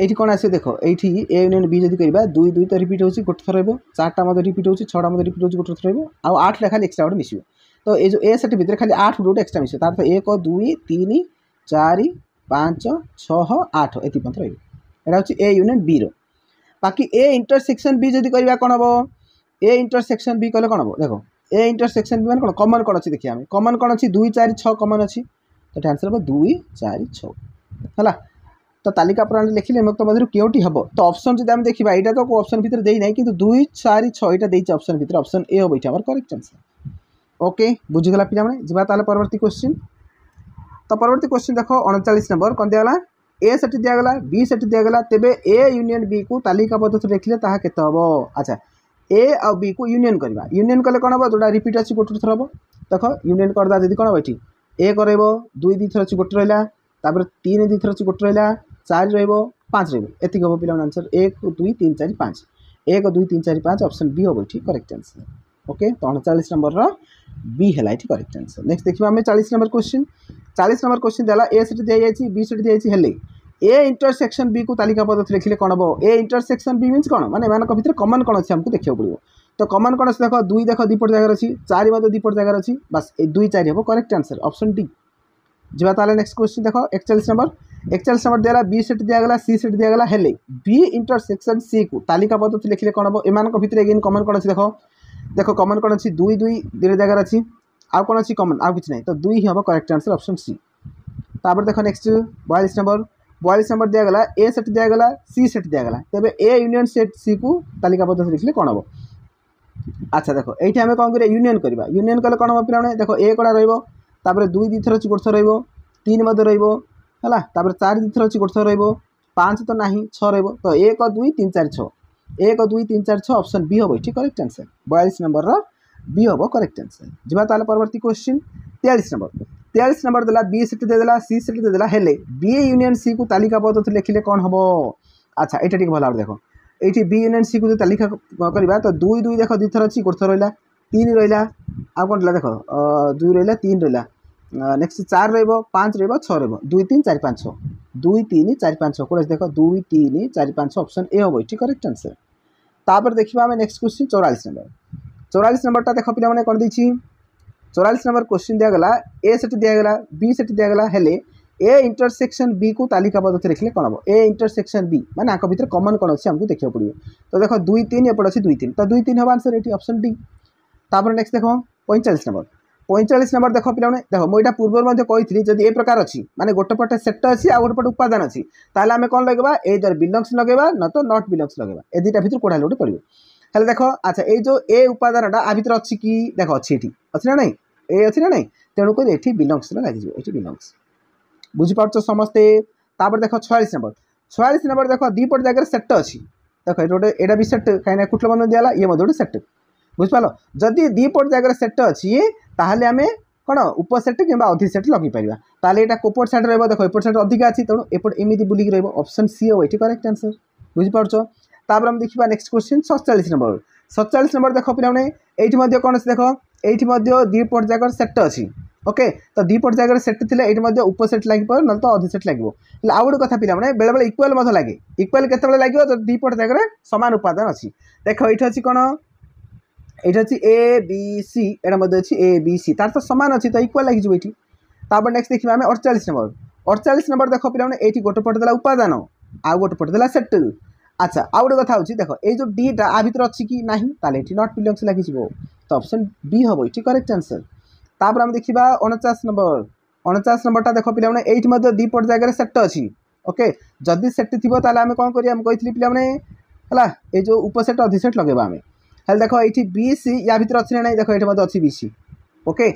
ଏଇଠି କ'ଣ ଆସିବ ଦେଖ ଏଇଠି ଏ ୟୁନିୟନ୍ ବି ଯଦି କରିବା ଦୁଇ ଦୁଇ ତ ରିପିଟ୍ ହେଉଛି ଗୋଟେ ଥର ରହିବ ଚାରିଟା ମଧ୍ୟ ରିପିଟ୍ ହେଉଛି ଛଅଟା ମଧ୍ୟ ରିପିଟ୍ ହେଉଛି ଗୋଟେ ଥର ରହିବ ଆଉ ଆଠଟା ଖାଲି ଏକ୍ସଟ୍ରା ଗୋଟେ ମିଶିବ ତ ଏଇ ଯେଉଁ ଏ ସେଟ୍ ଭିତରେ ଖାଲି ଆଠ ଗୋଟେ ଗୋଟେ ଏକ୍ସଟ୍ରା ମିଶିବ ତା'ର ଏକ ଦୁଇ ତିନି ଚାରି ପାଞ୍ଚ ଛଅ ଆଠ ଏତିକି ମଧ୍ୟ ରହିବ ଏଇଟା ହେଉଛି ଏ ୟୁନିୟନ୍ ବିର ବାକି ଏ ଇଣ୍ଟରସେକ୍ସନ୍ ବି ଯଦି କରିବା କ'ଣ ହେବ ଏ ଇଣ୍ଟରସେକ୍ସନ୍ ବି କଲେ କ'ଣ ହେବ ଦେଖ ଏ ଇଣ୍ଟରସେକ୍ସନ୍ ବି ମାନେ କ'ଣ କମନ୍ କ'ଣ ଅଛି ଦେଖିବା ଆମେ କମନ୍ କ'ଣ ଅଛି ଦୁଇ ଚାରି ଛଅ କମନ୍ ଅଛି ତ ଏଠି ଆନ୍ସର୍ ହେବ ଦୁଇ ଚାରି ଛଅ ହେଲା ତ ତାଲିକା ପ୍ରଣାଳୀ ଲେଖିଲେ ଉନ୍ମୁକ୍ତ ମଧ୍ୟରୁ କେଉଁଟି ହେବ ତ ଅପସନ୍ ଯଦି ଆମେ ଦେଖିବା ଏଇଟା ତ କେଉଁ ଅପସନ୍ ଭିତରେ ଦେଇନାହିଁ କିନ୍ତୁ ଦୁଇ ଚାରି ଛଅ ଏଇଟା ଦେଇଛି ଅପସନ୍ ଭିତରେ ଅପସନ୍ ଏ ହେବ ଏଇଟା ଆମର କରେକ୍ଟ ଆନ୍ସର୍ ଓକେ ବୁଝିଗଲା ପିଲାମାନେ ଯିବା ତାହେଲେ ପରବର୍ତ୍ତୀ କ୍ୱେଶ୍ଚିନ୍ ତ ପରବର୍ତ୍ତୀ କ୍ୱେଶ୍ଚିନ୍ ଦେଖ ଅଣଚାଳିଶ ନମ୍ବର କ'ଣ ଦିଆଗଲା ଏ ସେଠି ଦିଆଗଲା ବି ସେଠି ଦିଆଗଲା ତେବେ ଏ ୟୁନିୟନ୍ ବିକୁ ତାଲିକା ପଦ୍ଧତି ଲେଖିଲେ ତାହା କେତେ ହେବ ଆଚ୍ଛା ए आउ बी को यूनियन करवा यूनियन कले कौन हम जो रिपीट अच्छी गोटे थर हम देख यूनियन करदा जदि कौन हम ये ए कर दुई दी थर अच्छी गोटे रहा तीन दी थर अच्छी गोटे रहा चार रच रतिक हम पे आंसर एक दुई तीन चार पाँच एक दुई तीन चार पाँच अप्सन बी हम ये करेक्ट आंसर ओके तो अड़चाश नंबर बी है ये करेक्ट आंसर नेक्स्ट देखिए आम चालीस नंबर क्वेश्चन चालीस नंबर क्वेश्चन देला ए सीट दी जाइए बी सीट दी जाइए ए इंटरसेक्शन बी को तालिका पद्धति लिखिले कौन हम ए इंटरसेक्शन बी मीन कौन मैंने एम भितर कमन कौन अच्छी आमको देखा पड़ो तो कमन कौन देख दुई देख दीपट जगार अच्छी चार मत दीपट जगार अच्छी बास ए दुई चार हम करेक्ट आंसर अपसन डी जवा ताले नेक्स्ट क्वेश्चन देख एकचाश नंबर एकचाश नंबर दिगला बी सेट दिगला सी सेट दिगला हेले बी इंटरसेक्शन सी को तालिका पद्धति लिखिले कौन हम एम भितर एगेन कमन कौन अच्छी देख देख कमन कौन अच्छी दुई दुई दुई जगार अच्छी आउ कौन अच्छी कमन आउ किसी ना तो दुई हम करेक्ट आंसर अपसन सी तापर देख नेक्स्ट बयालीस नंबर ବୟାଳିଶ ନମ୍ବର ଦିଆଗଲା ଏ ସେଟ୍ ଦିଆଗଲା ସି ସେଟ୍ ଦିଆଗଲା ତେବେ ଏ ୟୁନିୟନ୍ ସେଟ୍ ସିକୁ ତାଲିକାବଦ୍ଧ ଲେଖିଲେ କ'ଣ ହେବ ଆଚ୍ଛା ଦେଖ ଏଇଠି ଆମେ କ'ଣ କରିବା ୟୁନିୟନ୍ କରିବା ୟୁନିୟନ୍ କଲେ କ'ଣ ହେବ ପିଲାମାନେ ଦେଖ ଏ କଡ଼ା ରହିବ ତାପରେ ଦୁଇ ଦୁଇଥର ଅଛି ଗୋଟେ ଥର ରହିବ ତିନି ମଧ୍ୟ ରହିବ ହେଲା ତାପରେ ଚାରି ଦୁଇଥର ଅଛି ଗୋଟେ ଥର ରହିବ ପାଞ୍ଚ ତ ନାହିଁ ଛଅ ରହିବ ତ ଏକ ଦୁଇ ତିନି ଚାରି ଛଅ ଏକ ଦୁଇ ତିନି ଚାରି ଛଅ ଅପସନ୍ ବି ହେବ ଏଠି କରେକ୍ଟ ଆନ୍ସର୍ ବୟାଳିଶ ନମ୍ବରର ବି ହେବ କରେକ୍ଟ ଆନ୍ସର୍ ଯିବା ତାହେଲେ ପରବର୍ତ୍ତୀ କ୍ୱେଶ୍ଚିନ୍ ତେୟାଳିଶ ନମ୍ବର ତେୟାଳିଶ ନମ୍ବର ଦେଲା ବି ସିଟ୍ ଦେଇଦେଲା ସି ସିଟ୍ ଦେଇଦେଲା ହେଲେ ବି ଏ ୟୁନିଅନ୍ ସିକୁ ତାଲିକା ପଦ୍ଧତି ଲେଖିଲେ କ'ଣ ହେବ ଆଚ୍ଛା ଏଇଟା ଟିକେ ଭଲ ଭାବରେ ଦେଖ ଏଇଠି ବି ୟୁନିୟନ୍ ସିକୁ ଯଦି ତାଲିକା କରିବା ତ ଦୁଇ ଦୁଇ ଦେଖ ଦୁଇ ଥର ଅଛି ଗୋଟେ ଥର ରହିଲା ତିନି ରହିଲା ଆଉ କ'ଣ ରହିଲା ଦେଖ ଦୁଇ ରହିଲା ତିନି ରହିଲା ନେକ୍ସଟ ଚାରି ରହିବ ପାଞ୍ଚ ରହିବ ଛଅ ରହିବ ଦୁଇ ତିନି ଚାରି ପାଞ୍ଚ ଛଅ ଦୁଇ ତିନି ଚାରି ପାଞ୍ଚ ଛଅ କୋଡ଼ିଏ ଦେଖ ଦୁଇ ତିନି ଚାରି ପାଞ୍ଚ ଛଅ ଅପସନ୍ ଏ ହେବ ଏଠି କରେକ୍ଟ ଆନ୍ସର ତାପରେ ଦେଖିବା ଆମେ ନେକ୍ସଟ କ୍ୱେଶ୍ଚିନ୍ ଚଉରାଳିଶ ନମ୍ବର ଚଉରାଳିଶ ନମ୍ବରଟା ଦେଖ ପିଲାମାନେ କ'ଣ ଦେଇଛି চৌরালিশ নম্বর কোশ্চিন দিয়েগলা এ সেটি দিয়েগলা বি সেটি দিয়েগলা হলে এ ইন্টরসেকশন বি কু তালিকাবদ্ধ লেখিলে কোণ হব এ ইন্টরসেকশন বি মানে আঙ্ক ভিতরে কমন কোণ অছি আমাকে দেখা পড়বে তো দেখো দুই তিন এপট অছি দুই তিন তো দুই তিন হব আনসর এটি অপশন ডি তাপরে নেক্সট দেখ পঁয়চাশ নম্বর পঁয়চাশ নম্বর দেখ পিলামানে দেখ মু এটা পূর্বর মধ্যে কইলি যদি এ প্রকার অছি মানে গোটে পটে সেট অছি আর গোটে পটে উপাদান অছি তাহলে আমি কোণ লগাইবা এইদর বিলংস লগাইবা না তো নট বিলংস লগাইবা এ দুইটা ভিতরে কোড়া হলে গোটে পড়বে তাহলে দেখো আচ্ছা এই যে ଏ ଉପାଦାନଟା ଆ ଭିତରେ ଅଛି କି ଦେଖ ଅଛି ଏଠି ଅଛି ନା ନାହିଁ ଏ ଅଛି ନା ନାହିଁ ତେଣୁକରି ଏଠି ବିଲଙ୍ଗସଟା ଲାଗିଯିବ ଏଠି ବିଲଙ୍ଗସ ବୁଝିପାରୁଛ ସମସ୍ତେ ତାପରେ ଦେଖ ଛୟାଳିଶ ନମ୍ବର ଛୟାଳିଶ ନମ୍ବର ଦେଖ ଦୁଇପଟ ଜାଗାରେ ସେଟ୍ ଅଛି ଦେଖ ଏଠି ଗୋଟେ ଏଇଟା ବି ସେଟ୍ କାହିଁକିନା କୁଟଲ ବନ୍ଧନ ଦିଆଗଲା ଇଏ ମଧ୍ୟ ଗୋଟେ ସେଟ୍ ବୁଝିପାରିଲ ଯଦି ଦୁଇପଟ ଜାଗାରେ ସେଟ୍ ଅଛି ତାହେଲେ ଆମେ କ'ଣ ଉପସେଟ୍ କିମ୍ବା ଅଧିକ ସେଟ୍ ଲଗେଇପାରିବା ତାହେଲେ ଏଇଟା କୋପଟ ସାଇଡ଼୍ ରହିବ ଦେଖ ଏପଟ ସାଇଡ଼୍ ଅଧିକା ଅଛି ତେଣୁ ଏପଟ ଏମିତି ବୁଲିକି ରହିବ ଅପସନ୍ ସି ହେବ ଏଠି କରେକ୍ଟ ଆନ୍ସର୍ ବୁଝିପାରୁଛ ତାପରେ ଆମେ ଦେଖିବା ନେକ୍ସଟ କ୍ୱେଶ୍ଚିନ୍ ସତଚାଳିଶ ନମ୍ବର ସତଚାଳିଶ ନମ୍ବର ଦେଖ ପିଲାମାନେ ଏଇଠି ମଧ୍ୟ କ'ଣ ଅଛି ଦେଖ ଏଇଠି ମଧ୍ୟ ଦୁଇ ପଟ ଜାଗାର ସେଟ୍ ଅଛି ଓକେ ତ ଦୁଇ ପଟ ଜାଗାରେ ସେଟ୍ ଥିଲେ ଏଇଠି ମଧ୍ୟ ଉପସେଟ୍ ଲାଗିବ ନହେଲେ ତ ଅଧିକ ସେଟ୍ ଲାଗିବ ହେଲେ ଆଉ ଗୋଟେ କଥା ପିଲାମାନେ ବେଳେବେଳେ ଇକ୍ୱାଲ୍ ମଧ୍ୟ ଲାଗେ ଇକ୍ୱାଲ୍ କେତେବେଳେ ଲାଗିବ ଯଦି ଦୁଇ ପଟ ଜାଗାରେ ସମାନ ଉପାଦାନ ଅଛି ଦେଖ ଏଇଠି ଅଛି କ'ଣ ଏଇଠି ଅଛି ଏ ବି ସି ଏଇଟା ମଧ୍ୟ ଅଛି ଏ ବି ସି ତାର ତ ସମାନ ଅଛି ତ ଇକ୍ୱାଲ୍ ଲାଗିଯିବ ଏଇଠି ତାପରେ ନେକ୍ସଟ ଦେଖିବା ଆମେ ଅଡ଼ଚାଳିଶ ନମ୍ବର ଅଡ଼ଚାଳିଶ ନମ୍ବର ଦେଖ ପିଲାମାନେ ଏଇଠି ଗୋଟେ ପଟ ଦେଲା ଉପାଦାନ ଆଉ ଗୋଟେ ପଟ ଦେଲା ସେଟ୍ ଆଚ୍ଛା ଆଉ ଗୋଟେ କଥା ହେଉଛି ଦେଖ ଏଇ ଯେଉଁ ଡିଟା ଆ ଭିତରେ ଅଛି କି ନାହିଁ ତାହେଲେ ଏଠି ନଟ୍ ପିଲିୟନ୍ସ ଲାଗିଯିବ ତ ଅପସନ୍ ବି ହେବ ଏଠି କରେକ୍ଟ ଆନ୍ସର୍ ତାପରେ ଆମେ ଦେଖିବା ଅଣଚାଶ ନମ୍ବର ଅଣଚାଶ ନମ୍ବରଟା ଦେଖ ପିଲାମାନେ ଏଇଠି ମଧ୍ୟ ଦୁଇ ପଟ ଜାଗାରେ ସେଟ୍ ଅଛି ଓକେ ଯଦି ସେଟ୍ ଥିବ ତାହେଲେ ଆମେ କ'ଣ କରିବା ଆମେ କହିଥିଲି ପିଲାମାନେ ହେଲା ଏଇ ଯେଉଁ ଉପସେଟ୍ ଅଧିସେଟ୍ ଲଗେଇବା ଆମେ ହେଲେ ଦେଖ ଏଇଠି ବି ସି ୟା ଭିତରେ ଅଛି ନା ନାହିଁ ଦେଖ ଏଇଠି ମଧ୍ୟ ଅଛି ବି ସି ଓକେ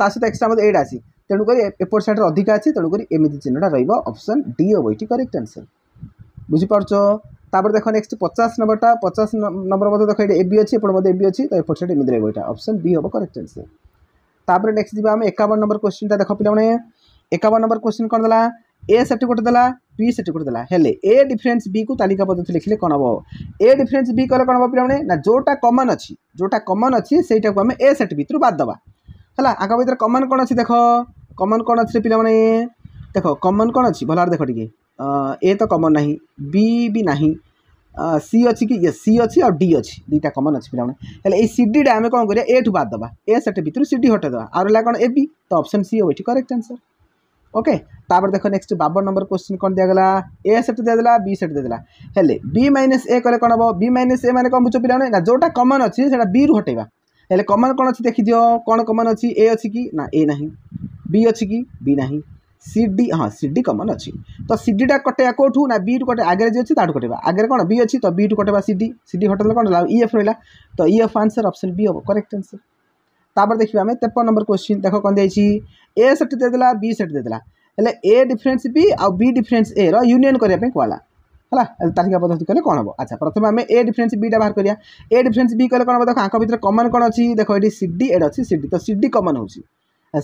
ତା ସହିତ ଏକ୍ସଟ୍ରା ମଧ୍ୟ ଏଇଟା ଅଛି ତେଣୁକରି ଏପଟ ସାଇଡ଼୍ରେ ଅଧିକା ଅଛି ତେଣୁକରି ଏମିତି ଚିହ୍ନଟା ରହିବ ଅପସନ୍ ଡି ହେବ ଏଇଠି କରେକ୍ଟ ଆନ୍ସର୍ ବୁଝିପାରୁଛ তারপরে দেখো নেক্সট পচাশ নম্বরটা পচাশ নম্বর মধ্যে দেখো এটা এবি অছি এপট মধ্যে এবি অছি তো এপট সাইড এমনি রহব এটা অপশন বি হব করেক্ট আনসর তাপরে নেক্সট যা আমি একাবন নম্বর কোশ্চিনটা দেখ পিলামানে একাবন নম্বর কোশ্চিন কোণ দেলা এ সেটি গোটে দেলা বি সেটি গোটে দেলা হলে এ ডিফরেন্স বি কু তালিকা পদ্ধতি লিখিলে কোণ হব এ ডিফরেন্স বি কলে কোণ হব পিলামানে না যেটা কমন অছি যেটা কমন অছি সেইটাকে আমি এ সেট ভিতর বাদ দেবা ହେଲା ଆଗ ଭିତରେ କମନ୍ କ'ଣ ଅଛି ଦେଖ କମନ୍ କ'ଣ ଅଛି ପିଲାମାନେ ଦେଖ কমন କ'ଣ ଅଛି ভালো ଭାବରେ ଦେଖ ଟିକେ ଏ ତ କମନ୍ ନାହିଁ ବି ବି ନାହିଁ ସି ଅଛି କି ସି ଅଛି ଆଉ ଡି ଅଛି ଦୁଇଟା କମନ୍ ଅଛି ପିଲାମାନେ ହେଲେ ଏଇ ସି ଡିଟା ଆମେ କ'ଣ କରିବା ଏଠୁ ବାଦ ଦେବା ଏ ସେଟ୍ ଭିତରୁ ସି ଡି ହଟେଇ ଦେବା ଆଉ ରହିଲା କ'ଣ ଏ ବି ତ ଅପସନ୍ ସି ଏଇଠି କରେକ୍ଟ ଆନ୍ସର୍ ଓକେ ତାପରେ ଦେଖ ନେକ୍ସଟ ବାବନ ନମ୍ବର କ୍ୱେଶ୍ଚିନ୍ କ'ଣ ଦିଆଗଲା ଏ ସେଟ୍ ଦିଆଦେଲା ବି ସେଟ୍ ଦିଆଦେଲା ହେଲେ ବି ମାଇନସ୍ ଏ କଲେ କ'ଣ ହେବ ବି ମାଇନସ୍ ଏ ମାନେ କ'ଣ ବୁଝ ପିଲାମାନେ ନା ଯେଉଁଟା କମନ୍ ଅଛି ସେଇଟା ବିରୁ ହଟେଇବା ହେଲେ କମନ୍ କ'ଣ ଅଛି ଦେଖିଦିଅ କ'ଣ କମନ୍ ଅଛି ଏ ଅଛି କି ନା ଏ ନାହିଁ ବି ଅଛି କି ବି ନାହିଁ ସିଡି ହଁ ସିଡି କମନ୍ ଅଛି ତ ସିଡିଟା କଟେଇବା କେଉଁଠୁ ନା ବି'ରୁ କଟେ ଆଗରେ ଯିଏ ଅଛି ତା'ଠୁ କଟେଇବା ଆଗରେ କ'ଣ ବି ଅଛି ତ ବି'ଠୁ କଟେଇବା ସିଡି ସିଡି ହଟେଇଲେ କ'ଣ ହେଲା ଇ ଏଫ୍ ରହିଲା ତ E F answer option B ହେବ କରେକ୍ଟ ଆନ୍ସର୍ ତାପରେ ଦେଖିବା ଆମେ ତେପନ ନମ୍ବର କ୍ୱେଶ୍ଚିନ୍ ଦେଖ କ'ଣ ଦେଇଛି ଏ ସେଟ୍ ଦେଇଦେଲା ବି ସେଟ୍ ଦେଇଦେଲା ହେଲେ ଏ ଡିଫରେନ୍ସ ବି ଆଉ ବି ଡିଫରେନ୍ସ ଏର ୟୁନିୟନ୍ କରିବା ପାଇଁ କୁହାଲା ହେଲା ତାଲିକା ପଦ୍ଧତି କଲେ କ'ଣ ହେବ ଆଚ୍ଛା ପ୍ରଥମେ ଆମେ ଏ ଡିଫରେନ୍ସ ବିଟା ବାହାର କରିବା ଏ ଡିଫରେନ୍ସ ବି କଲେ କ'ଣ ହେବ ଦେଖ ଆଙ୍କ ଭିତରେ କମନ୍ କ'ଣ ଅଛି ଦେଖ ଏଠି ସିଡି ଏଡ଼ ଅଛି ସିଡି ତ ସିଡି କମନ୍ ହେଉଛି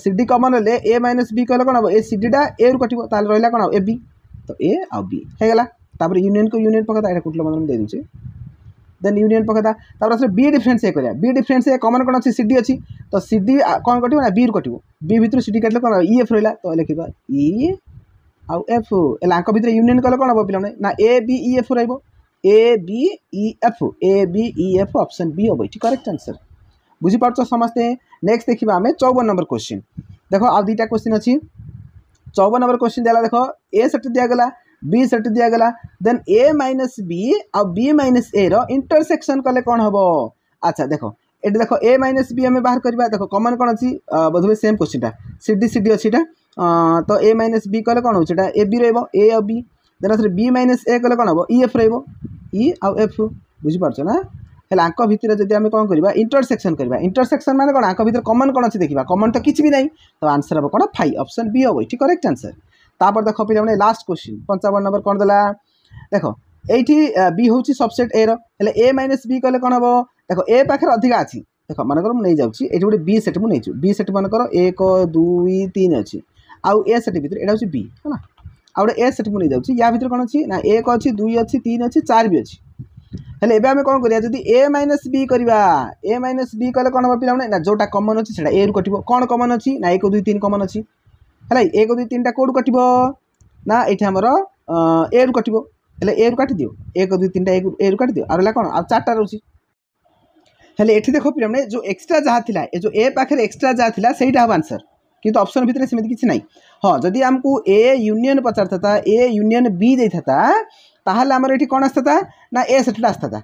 সিডি কমন হলে এ মাইনস বি কলে কোণ হব এ সিডিটা এ রু কটিব তাহলে রহলা কোণ হব এ বি তো এ আউ বি হয়েগলা তাপরে ইউনিয়ন কু ইউনিয়ন পকাতা এটা কুটল মধ্যে দিয়ে দেছি দেন ইউনিয়ন পকাতা তাপরে আসলে বি ডিফরেন্স এ করা বি ডিফরেন্স এ কমন কোণ আছে সিডি আছে তো সিডি কোণ কটিব না বি রু কটিব বি ভিতরে সিডি কাটলে কোণ ই এফ e, রহলা তো লিখিবা ই আউ এফ এলা আঙ্ক ভিতরে ইউনিয়ন কলে কোণ হব পিলানে না এ বি ই এফ রহব A B E F A B E F option B হব এটি করেক্ট আনসার বুঝিপারছ সমস্তে নেক্সট দেখবা আমি চৌবন নম্বর কোশ্চিন দেখ আউ দুইটা কোশ্চিন অছি চৌবন নম্বর কোশ্চিন দেলা দেখ এ সেট দিয়াগলা বি সেট দিয়াগলা দেন এ মাইনস বি আউ বি মাইনস এ র ইন্টরসেকশন কলে কোণ হব আচ্ছা দেখ এটি দেখ এ মাইনস বি আমি বাহার করা দেখ কমন কোণ অছি বোধহয় সেম কোশ্চিনটা সিডি সিডি অছি এটা তো এ মাইনস বি কলে কোণ হচ্ছে এটা এ বি রহব এ আউ B then B minus A কলে কোণ হব ই এফ রহব ই আউ এফ বুঝিপারছ না ହେଲେ ଆଙ୍କ ଭିତରେ ଯଦି ଆମେ କ'ଣ କରିବା ଇଣ୍ଟରସେକ୍ସନ୍ କରିବା ଇଣ୍ଟରସେକ୍ସନ୍ ମାନେ କ'ଣ ଆଙ୍କ ଭିତରେ କମନ୍ କ'ଣ ଅଛି ଦେଖିବା କମନ୍ ତ କିଛି ବି ନାହିଁ ତ ଆନ୍ସର୍ ହେବ କ'ଣ ଫାଇଭ୍ ଅପସନ୍ ବି ହେବ ଏଠି କରେକ୍ଟ ଆନ୍ସର୍ ତାପରେ ଦେଖ ପିଲାମାନେ ଲାଷ୍ଟ କ୍ୱେଶ୍ଚିନ୍ ପଞ୍ଚାବନ ନମ୍ବର କ'ଣ ଦେଲା ଦେଖ ଏଇଠି ବି ହେଉଛି ସବସେଟ୍ ଏର ହେଲେ ଏ ମାଇନସ୍ ବି କଲେ କ'ଣ ହେବ ଦେଖ ଏ ପାଖରେ ଅଧିକା ଅଛି ଦେଖ ମନେକର ମୁଁ ନେଇଯାଉଛି ଏଠି ଗୋଟେ ବି ସେଟ୍ ମୁଁ ନେଇଛୁ ବି ସେଟ୍ ମନେକର ଏକ ଦୁଇ ତିନି ଅଛି ଆଉ ଏ ସେଟ୍ ଭିତରେ ଏଇଟା ହେଉଛି ବି ହେଲା ଆଉ ଗୋଟେ ଏ ସେଟ୍ ମୁଁ ନେଇଯାଉଛି ୟା ଭିତରେ କ'ଣ ଅଛି ନା ଏକ ଅଛି ଦୁଇ ଅଛି ତିନି ଅଛି ଚାରି ବି ଅଛି ହେଲେ ଏବେ ଆମେ କ'ଣ କରିବା ଯଦି ଏ ମାଇନସ୍ ବି କରିବା ଏ ମାଇନସ୍ ବି କଲେ କ'ଣ ହେବ ପିଲାମାନେ ନା ଯେଉଁଟା କମନ୍ ଅଛି ସେଇଟା ଏରୁ କଟିବ କ'ଣ କମନ୍ ଅଛି ନା ଏକ ଦୁଇ ତିନି କମନ୍ ଅଛି ହେଲା ଏକ ଦୁଇ ତିନିଟା କେଉଁଠୁ କଟିବ ନା ଏଇଠି ଆମର ଏରୁ କଟିବ ହେଲେ ଏରୁ କାଟିଦିଅ ଏକ ଦୁଇ ତିନିଟା ଏରୁ କାଟିଦିଅ ଆଉ ହେଲା କ'ଣ ଆଉ ଚାରିଟା ରହୁଛି ହେଲେ ଏଠି ଦେଖ ପିଲାମାନେ ଯେଉଁ ଏକ୍ସଟ୍ରା ଯାହା ଥିଲା ଏ ଯେଉଁ ଏ ପାଖରେ ଏକ୍ସଟ୍ରା ଯାହା ଥିଲା ସେଇଟା ହେବ ଆନ୍ସର୍ କିନ୍ତୁ ଅପସନ୍ ଭିତରେ ସେମିତି କିଛି ନାହିଁ ହଁ ଯଦି ଆମକୁ ଏ ୟୁନିୟନ୍ ପଚାରିଥାତା ଏ ୟୁନିୟନ୍ ବି ଦେଇଥାତା তাহলে আমার এটি কোণ আসতেতা না এ সেটটা আসতেতা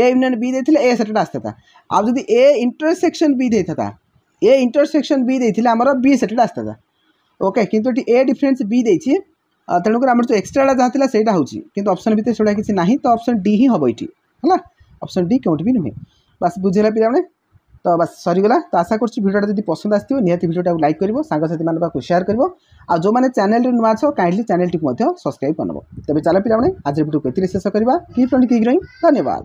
এ ইউনিয়ন বি দিয়ে এ সেটটা আসতেতা আর যদি এ ইন্টরসেকশন বি দিয়ে এ ইন্টরসেকশন বি দিয়ে আমার বি সেটটা আসতেতা ওকে কিন্তু এটি এ ডিফরেন্স বি দিয়েছি তেণুকরি আমার যে এক্সট্রাটা যা লা সেইটা হচ্ছে কিন্তু অপশন ভিতরে সেটা কিছু না তো অপশন ডি হি হব এটি হ্যাঁ অপশন ডি কেউটি নুহে বাস বুঝিলা পিলা তো বাস সরিগলা তো আশা করছি ভিডিওটা যদি পছন্দ আসবে নিহতি ভিডিওটা লাইক করব সাংসাথী মান পাখু সেয়ার করব আর যে চ্যানেল নূয়া আছ কাইন্ডলি চ্যানেলটি সবসক্রাইব করব তবে চাল পিলা আজ ভিডিও এতে শেষ করা কিপ রনি কিগ্রহী ধন্যবাদ